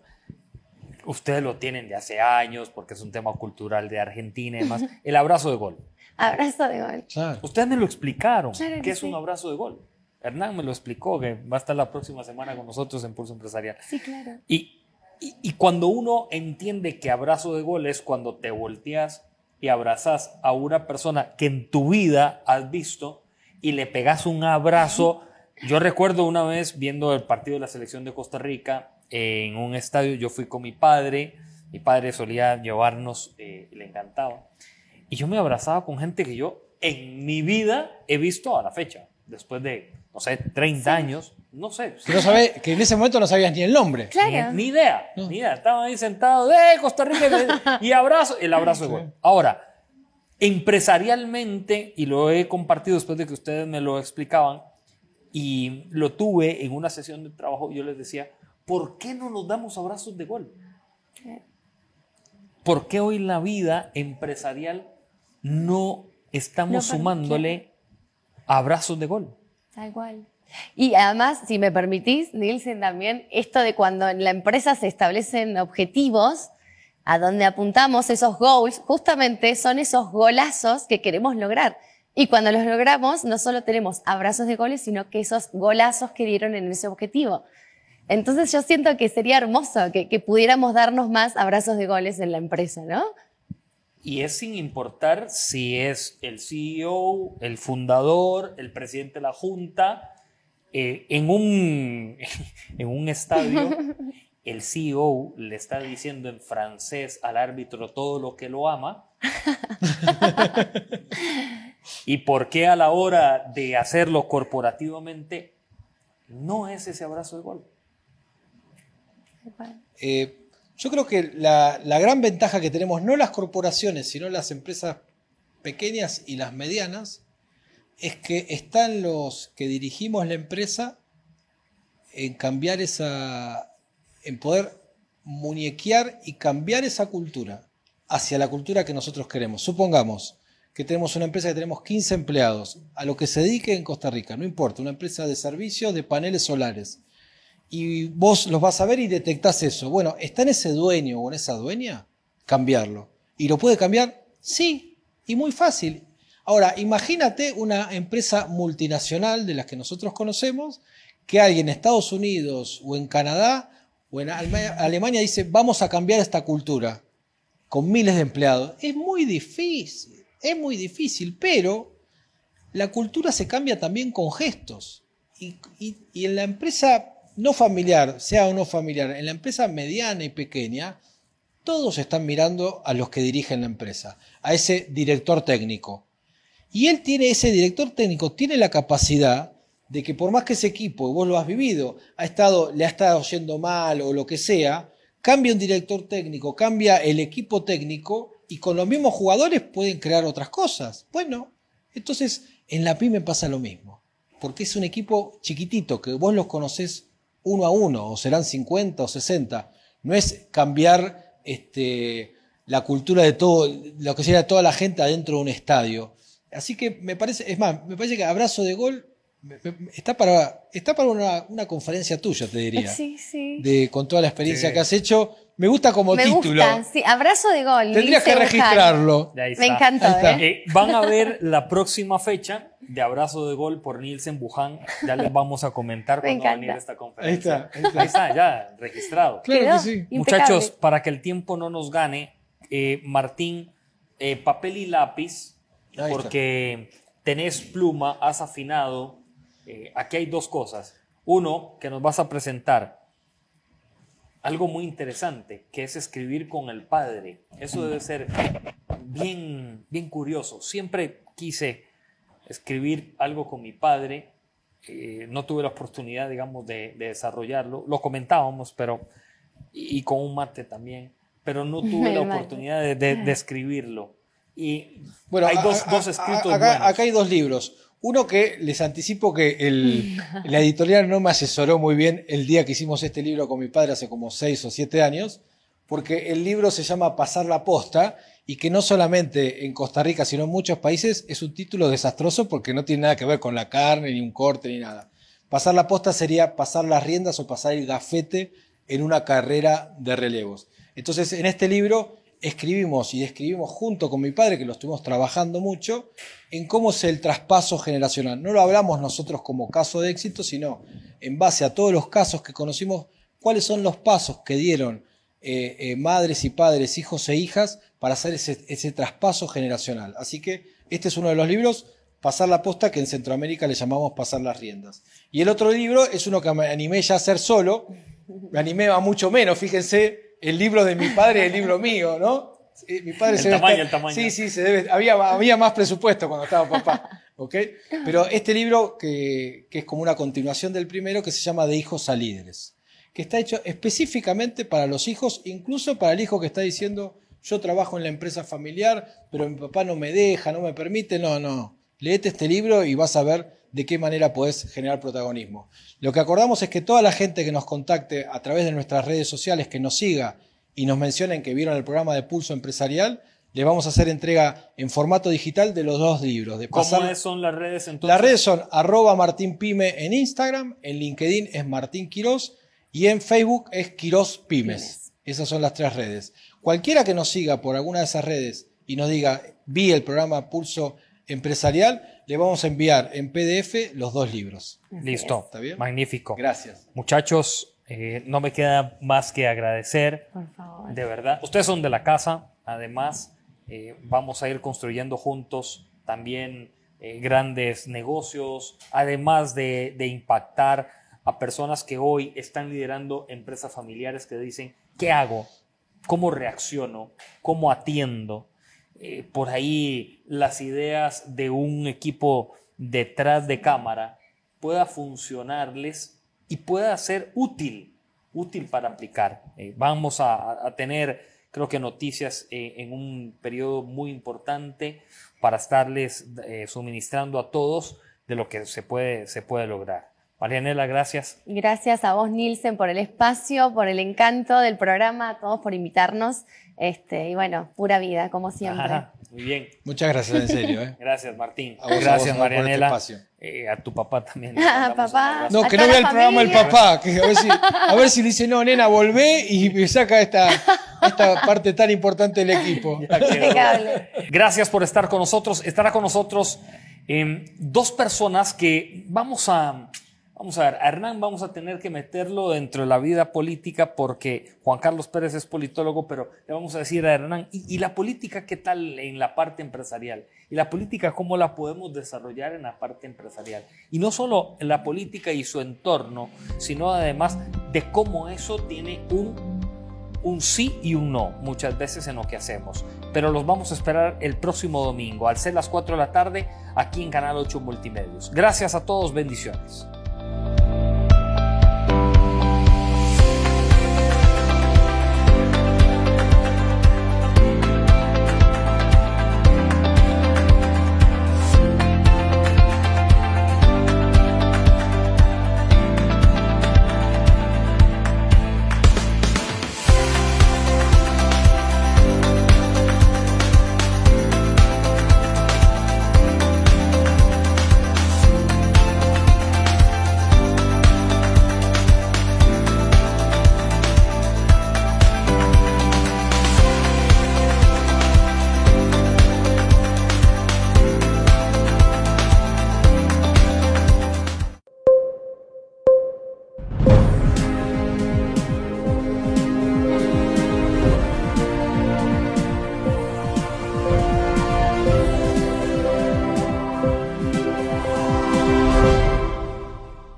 ustedes lo tienen de hace años porque es un tema cultural de Argentina y demás, el abrazo de gol. Abrazo de gol. Ustedes me lo explicaron, que qué es un abrazo de gol. Hernán me lo explicó, que va a estar la próxima semana con nosotros en Pulso Empresarial. Sí, claro. Y, y, y cuando uno entiende que abrazo de gol es cuando te volteas y abrazas a una persona que en tu vida has visto y le pegas un abrazo. Yo recuerdo una vez viendo el partido de la selección de Costa Rica en un estadio, yo fui con mi padre, mi padre solía llevarnos, eh, le encantaba, y yo me abrazaba con gente que yo en mi vida he visto a la fecha, después de, no sé, 30 años, no sé. Que, no sabe, que en ese momento no sabías ni el nombre. Claro. Ni, idea, ni idea. Estaban ahí sentados, ¡eh, Costa Rica! y abrazo, el abrazo igual. Ahora, empresarialmente, y lo he compartido después de que ustedes me lo explicaban, y lo tuve en una sesión de trabajo, yo les decía, ¿por qué no nos damos abrazos de gol? ¿Por qué hoy la vida empresarial no estamos sumándole abrazos de gol? Tal cual. Y además, si me permitís, Nielsen, también esto de cuando en la empresa se establecen objetivos, a donde apuntamos esos goals, justamente son esos golazos que queremos lograr. Y cuando los logramos, no solo tenemos abrazos de goles, sino que esos golazos que dieron en ese objetivo. Entonces yo siento que sería hermoso que, pudiéramos darnos más abrazos de goles en la empresa, ¿no? Y es sin importar si es el CEO, el fundador, el presidente de la junta, eh, en, un, en un estadio, el CEO le está diciendo en francés al árbitro todo lo que lo ama. ¿Y por qué a la hora de hacerlo corporativamente no es ese abrazo de gol? Eh, yo creo que la, gran ventaja que tenemos, no las corporaciones, sino las empresas pequeñas y las medianas, es que están los que dirigimos la empresa en cambiar esa, en poder muñequear y cambiar esa cultura hacia la cultura que nosotros queremos. Supongamos que tenemos una empresa que tenemos 15 empleados, a lo que se dedique en Costa Rica, no importa, una empresa de servicios de paneles solares y vos los vas a ver y detectás eso. Bueno, ¿está en ese dueño o en esa dueña? Cambiarlo. ¿Y lo puede cambiar? Sí, y muy fácil. Ahora, imagínate una empresa multinacional de las que nosotros conocemos, que alguien en Estados Unidos o en Canadá o en Alemania, dice, vamos a cambiar esta cultura con miles de empleados. Es muy difícil, es muy difícil, pero la cultura se cambia también con gestos. y en la empresa no familiar, sea o no familiar, en la empresa mediana y pequeña, todos están mirando a los que dirigen la empresa, a ese director técnico. Y él tiene, ese director técnico tiene la capacidad de que por más que ese equipo, vos lo has vivido, ha estado, le ha estado yendo mal o lo que sea, cambia un director técnico, cambia el equipo técnico y con los mismos jugadores pueden crear otras cosas. Bueno, entonces en la pyme pasa lo mismo, porque es un equipo chiquitito que vos los conocés uno a uno, o serán 50 o 60. No es cambiar este, la cultura de todo, lo que de toda la gente adentro de un estadio. Así que me parece, es más, me parece que abrazo de gol está para, está para una, conferencia tuya, te diría. Sí, sí. De, con toda la experiencia que has hecho me gusta como me título. sí, abrazo de gol. Tendrías que registrarlo. Me encanta. ¿eh? Eh, van a ver la próxima fecha de abrazo de gol por Nielsen Buján. Ya les vamos a comentar cuando va a esta conferencia. Ahí está, ahí está. ya registrado. Claro sí. Muchachos, para que el tiempo no nos gane, eh, Martín, papel y lápiz, porque tenés pluma, has afinado. aquí hay dos cosas. Uno, que nos vas a presentar algo muy interesante, que es escribir con el padre. Eso debe ser bien, bien curioso. Siempre quise escribir algo con mi padre. Eh, no tuve la oportunidad, digamos, de, desarrollarlo. Lo comentábamos, pero... Y, con un mate también. Pero no tuve la oportunidad de, escribirlo. Y bueno, hay dos, escritos. acá hay dos libros. Uno que les anticipo que el, la editorial no me asesoró muy bien el día que hicimos este libro con mi padre hace como seis o siete años, porque el libro se llama Pasar la posta y que no solamente en Costa Rica, sino en muchos países es un título desastroso porque no tiene nada que ver con la carne, ni un corte, ni nada. Pasar la posta sería pasar las riendas o pasar el gafete en una carrera de relevos. Entonces, en este libro escribimos y describimos junto con mi padre, que lo estuvimos trabajando mucho, en cómo es el traspaso generacional. No lo hablamos nosotros como caso de éxito, sino en base a todos los casos que conocimos, cuáles son los pasos que dieron eh, eh, madres y padres, hijos e hijas, para hacer ese, ese traspaso generacional. Así que este es uno de los libros, Pasar la posta, que en Centroamérica le llamamos Pasar las riendas. Y el otro libro es uno que me animé ya a hacer solo, me animé a mucho menos, fíjense, el libro de mi padre y el libro mío, ¿no? mi padre el tamaño, el tamaño. Sí, sí, se debe, había, más presupuesto cuando estaba papá. Pero este libro, que, que, es como una continuación del primero, que se llama De hijos a líderes, que está hecho específicamente para los hijos, incluso para el hijo que está diciendo, yo trabajo en la empresa familiar, pero mi papá no me deja, no me permite. No, no, leete este libro y vas a ver de qué manera podés generar protagonismo. Lo que acordamos es que toda la gente que nos contacte a través de nuestras redes sociales, que nos siga y nos mencionen que vieron el programa de Pulso Empresarial, les vamos a hacer entrega en formato digital de los dos libros. De ¿Cómo son las redes entonces? Las redes son arroba Martín en Instagram, en LinkedIn es Martín Quirós y en Facebook es Quirós Pymes. Pymes. Esas son las tres redes. Cualquiera que nos siga por alguna de esas redes y nos diga, vi el programa Pulso empresarial, le vamos a enviar en PDF los dos libros. Listo. Magnífico. Gracias. Muchachos, eh, no me queda más que agradecer. Por favor. De verdad. Ustedes son de la casa. Además, eh, vamos a ir construyendo juntos también eh, grandes negocios. Además de, de impactar a personas que hoy están liderando empresas familiares que dicen, ¿qué hago? ¿Cómo reacciono? ¿Cómo atiendo? Eh, por ahí las ideas de un equipo detrás de cámara pueda funcionarles y pueda ser útil, útil para aplicar. Eh, vamos a, tener, creo que, noticias eh, en un periodo muy importante para estarles suministrando a todos de lo que se puede lograr. Marianela, gracias. Gracias a vos, Nielsen, por el espacio, por el encanto del programa, a todos por invitarnos. Este, y bueno, pura vida, como siempre. muy bien. Muchas gracias, en serio. ¿eh? Gracias, Martín. A vos, gracias, este Marianela. Eh, a tu papá también. Ah, papá. No, que no vea el programa el papá. a, ver si, dice, no, nena, volvé y saca esta, esta parte tan importante del equipo. gracias por estar con nosotros. Estará con nosotros em, dos personas que vamos a Vamos a ver, a Hernán vamos a tener que meterlo dentro de la vida política porque Juan Carlos Pérez es politólogo, pero le vamos a decir a Hernán, ¿y, la política qué tal en la parte empresarial? ¿Y la política cómo la podemos desarrollar en la parte empresarial? Y no solo en la política y su entorno, sino además de cómo eso tiene un, un sí y un no muchas veces en lo que hacemos. Pero los vamos a esperar el próximo domingo, al ser las 4 de la tarde, aquí en Canal 8 Multimedios. Gracias a todos, bendiciones. Thank you.